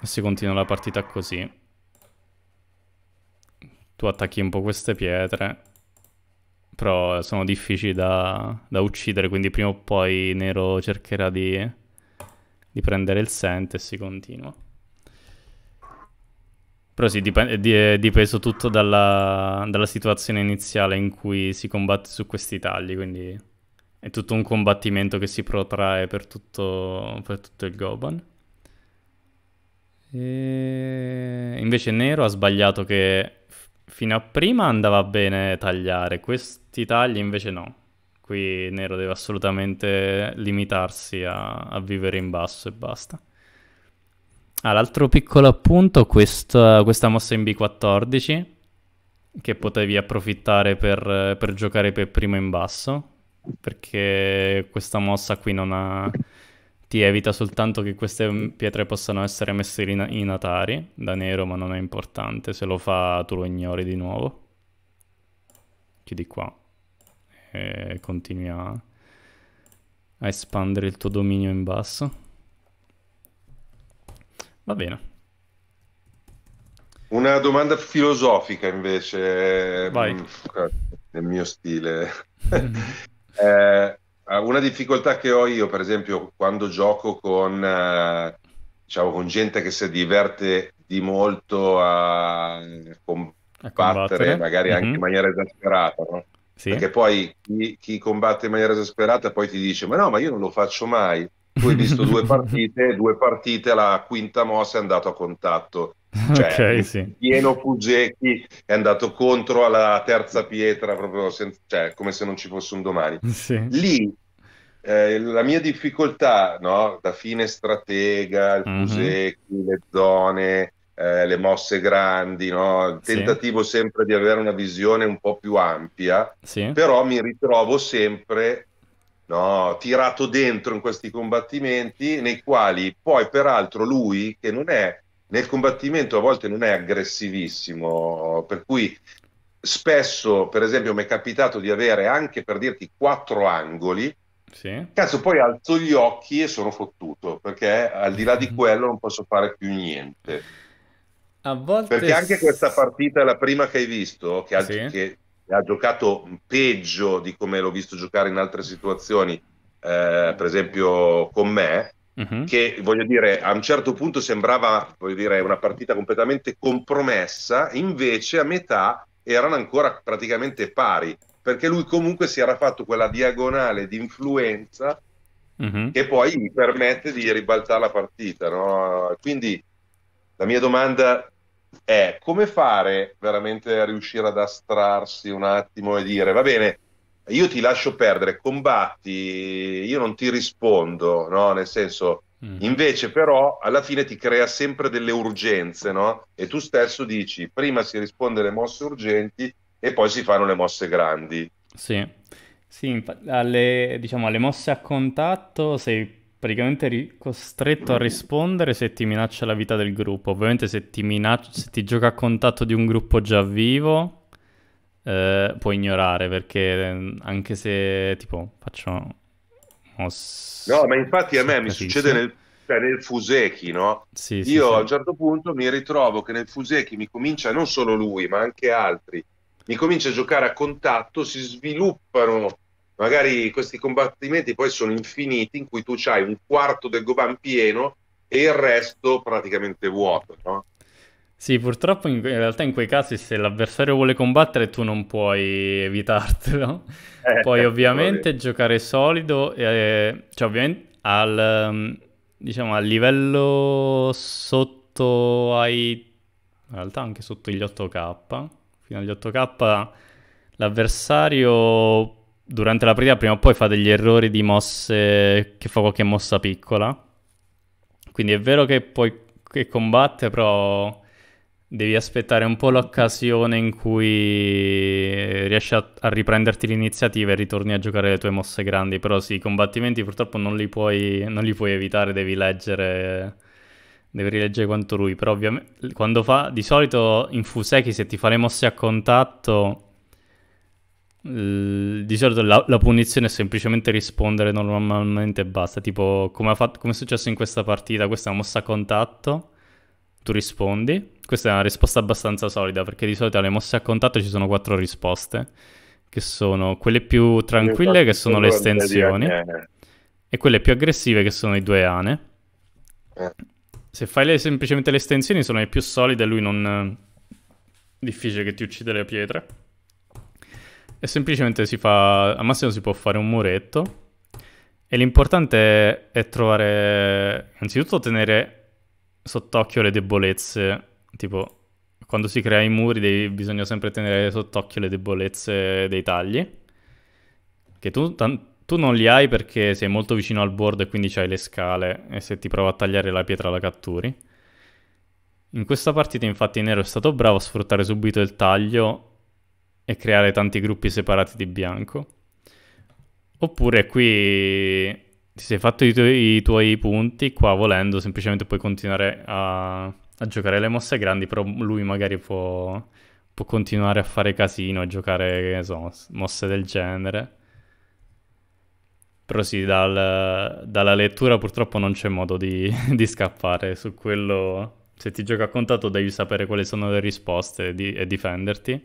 si continua la partita così tu attacchi un po' queste pietre però sono difficili da, da, uccidere, quindi prima o poi Nero cercherà di, di prendere il Sent e si continua. Però sì, dipende, di, è dipeso tutto dalla, dalla, situazione iniziale in cui si combatte su questi tagli, quindi è tutto un combattimento che si protrae per tutto, per tutto il Goban. E... Invece Nero ha sbagliato che fino a prima andava bene tagliare, questo ti tagli, invece no. Qui Nero deve assolutamente limitarsi a, a vivere in basso e basta. Ah, l'altro piccolo appunto, questa, questa mossa in B14, che potevi approfittare per, per, giocare per primo in basso, perché questa mossa qui non ha... ti evita soltanto che queste pietre possano essere messe in, in atari, da nero, ma non è importante, se lo fa tu lo ignori di nuovo. Chiudi qua e continui a, a espandere il tuo dominio in basso. Va bene. Una domanda filosofica invece, Vai. Mm, nel mio stile. Mm-hmm. eh, una difficoltà che ho io, per esempio, quando gioco con, eh, diciamo, con gente che si diverte di molto a combattere, eh, a combattere. magari mm-hmm. anche in mm-hmm. maniera esasperata, no? Sì. Perché poi chi, chi, combatte in maniera esasperata poi ti dice: Ma no, ma io non lo faccio mai. Tu hai visto due partite, due partite, la quinta mossa è andato a contatto. Cioè, okay, sì. pieno Pugecchi è andato contro alla terza pietra, proprio senza, cioè, come se non ci fosse un domani. Sì. Lì eh, la mia difficoltà, no? da fine stratega, il Pusecchi, mm-hmm. le zone, eh, le mosse grandi, no? il tentativo sì. sempre di avere una visione un po' più ampia, sì. però mi ritrovo sempre no, tirato dentro in questi combattimenti nei quali poi peraltro lui che non è nel combattimento a volte non è aggressivissimo, per cui spesso per esempio mi è capitato di avere anche per dirti quattro angoli sì. Cazzo, poi alzo gli occhi e sono fottuto perché al di là di mm-hmm. quello non posso fare più niente. A volte... Perché anche questa partita, la prima che hai visto, che ha, sì. che ha giocato peggio di come l'ho visto giocare in altre situazioni, eh, per esempio con me, Uh-huh. che voglio dire a un certo punto sembrava dire, una partita completamente compromessa, invece a metà erano ancora praticamente pari, perché lui comunque si era fatto quella diagonale di influenza uh-huh. che poi gli permette di ribaltare la partita. No? Quindi la mia domanda è come fare veramente a riuscire ad astrarsi un attimo e dire va bene, io ti lascio perdere, combatti, io non ti rispondo, no? Nel senso, mm. invece però alla fine ti crea sempre delle urgenze, no? E tu stesso dici, prima si risponde alle mosse urgenti e poi si fanno le mosse grandi. Sì, sì alle, diciamo, alle mosse a contatto sei praticamente ri- costretto a rispondere se ti minaccia la vita del gruppo. Ovviamente se ti, minaccia, se ti gioca a contatto di un gruppo già vivo, eh, puoi ignorare perché ehm, anche se tipo faccio... Os... No, ma infatti a me mi succede nel, cioè nel Fusechi, no? Sì, Io sì, a un certo punto mi ritrovo che nel Fusechi mi comincia non solo lui, ma anche altri, mi comincia a giocare a contatto, si sviluppano magari questi combattimenti poi sono infiniti in cui tu hai un quarto del Goban pieno e il resto praticamente vuoto, no? Sì, purtroppo in, in, realtà in quei casi se l'avversario vuole combattere tu non puoi evitartelo. Eh, Poi ovviamente vale. giocare solido, eh, cioè ovviamente al, ehm, diciamo, al livello sotto ai... in realtà anche sotto gli 8k, fino agli 8k l'avversario durante la partita prima o poi fa degli errori di mosse, che fa qualche mossa piccola. Quindi è vero che poi che combatte, però devi aspettare un po' l'occasione in cui riesci a, a, riprenderti l'iniziativa e ritorni a giocare le tue mosse grandi. Però sì, i combattimenti purtroppo non li puoi, non li puoi evitare, devi leggere. Devi rileggere quanto lui, però ovviamente quando fa, di solito in Fuseki se ti fa le mosse a contatto di solito la, la, punizione è semplicemente rispondere normalmente e basta, tipo come, fatto, come, è successo in questa partita, questa è una mossa a contatto, tu rispondi, questa è una risposta abbastanza solida perché di solito alle mosse a contatto ci sono quattro risposte, che sono quelle più tranquille esatto, che sono le estensioni e quelle più aggressive che sono i due ane. Eh. Se fai le, semplicemente le estensioni sono le più solide, lui non... Eh, difficile che ti uccida le pietre. E semplicemente si fa, al massimo si può fare un muretto. E l'importante è trovare, innanzitutto tenere sott'occhio le debolezze, tipo quando si crea i muri devi, bisogna sempre tenere sott'occhio le debolezze dei tagli, che tu, tu, non li hai perché sei molto vicino al bordo e quindi c'hai le scale e se ti prova a tagliare la pietra la catturi. In questa partita infatti Nero è stato bravo a sfruttare subito il taglio e creare tanti gruppi separati di bianco. Oppure qui ti sei fatto i, tu- i tuoi punti, qua volendo semplicemente puoi continuare a, a giocare le mosse grandi, però lui magari può, può continuare a fare casino e giocare so, mosse del genere. Però sì, dal, dalla lettura purtroppo non c'è modo di, di, scappare. Su quello, se ti gioca a contatto, devi sapere quali sono le risposte di, e difenderti.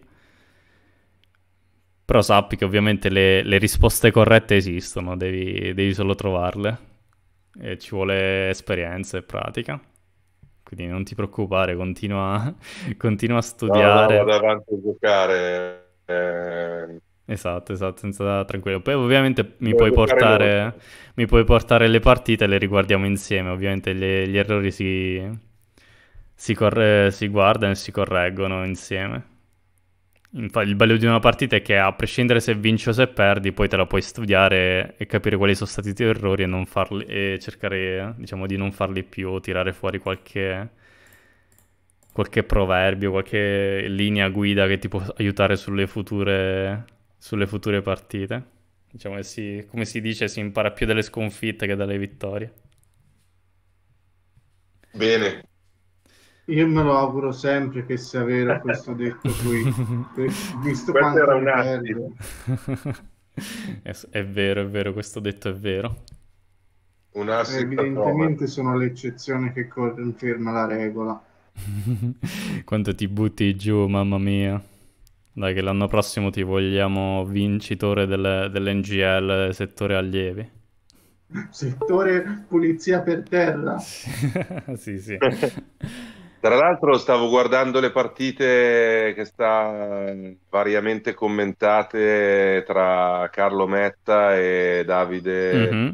Però sappi che ovviamente le, le risposte corrette esistono, devi, devi solo trovarle. E ci vuole esperienza e pratica. Quindi non ti preoccupare, continua, continua a studiare. No, no, vado avanti a giocare. Eh... Esatto, esatto, senza tranquillo. Poi ovviamente mi puoi, portare, mi puoi, portare, le partite e le riguardiamo insieme. Ovviamente le, gli errori si, si, corre, si guardano e si correggono insieme. Infatti, il bello di una partita è che a prescindere se vinci o se perdi, poi te la puoi studiare e capire quali sono stati i tuoi errori e, farli, e cercare, diciamo, di non farli più o tirare fuori qualche, qualche, proverbio, qualche linea guida che ti può aiutare sulle future, sulle future partite. Diciamo che si, come si dice, si impara più dalle sconfitte che dalle vittorie. Bene, io me lo auguro sempre che sia vero questo detto qui. Visto questo era un attimo. è, è, vero, è vero, questo detto è vero. Evidentemente sono l'eccezione che conferma la regola. Quanto ti butti giù, mamma mia. Dai, che l'anno prossimo ti vogliamo vincitore delle, dell'NGL settore allievi. Settore pulizia per terra. sì, sì. Tra l'altro stavo guardando le partite che sta eh, variamente commentate tra Carlo Metta e Davide. Mm-hmm.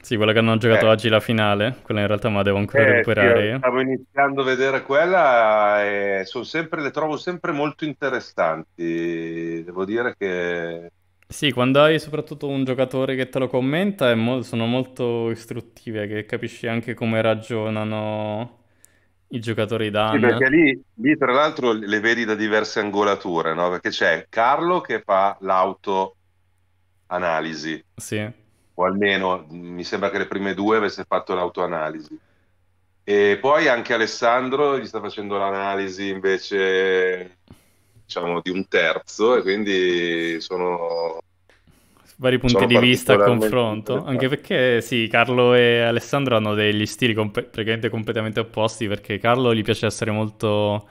Sì, quella che hanno giocato eh. oggi la finale, quella in realtà me la devo ancora eh, recuperare. Io eh, stavo iniziando a vedere quella e sempre, le trovo sempre molto interessanti. Devo dire che... Sì, quando hai soprattutto un giocatore che te lo commenta mo- sono molto istruttive, che capisci anche come ragionano i giocatori Dan. Sì, perché eh. lì, lì, tra l'altro le vedi da diverse angolature, no? Perché c'è Carlo che fa l'autoanalisi. Sì. O almeno mm, mi sembra che le prime due avesse fatto l'autoanalisi. E poi anche Alessandro gli sta facendo l'analisi invece diciamo di un terzo e quindi sono vari punti di vista a confronto, anche perché sì, Carlo e Alessandro hanno degli stili comp- praticamente completamente opposti, perché Carlo gli piace essere molto,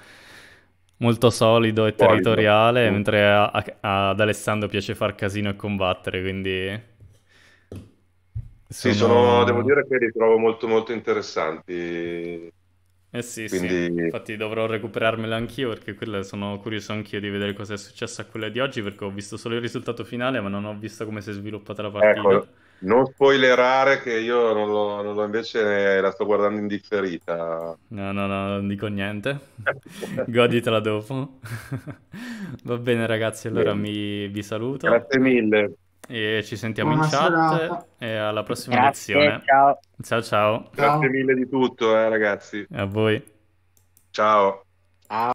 molto solido e territoriale, Solido. mentre a- a- ad Alessandro piace far casino e combattere, quindi... Sì, sono- devo dire che li trovo molto molto interessanti eh sì, Quindi... sì, infatti dovrò recuperarmela anch'io perché quella sono curioso anch'io di vedere cosa è successo a quella di oggi perché ho visto solo il risultato finale ma non ho visto come si è sviluppata la partita. Ecco, non spoilerare che io non l'ho, non l'ho invece, eh, la sto guardando indifferita. No, no, no, non dico niente, goditela dopo. Va bene ragazzi, allora mi, vi saluto. Grazie mille e ci sentiamo Buona in chat serata. e alla prossima Grazie, lezione. Ciao. ciao ciao. Grazie mille di tutto, eh, ragazzi. a voi. Ciao. Ciao.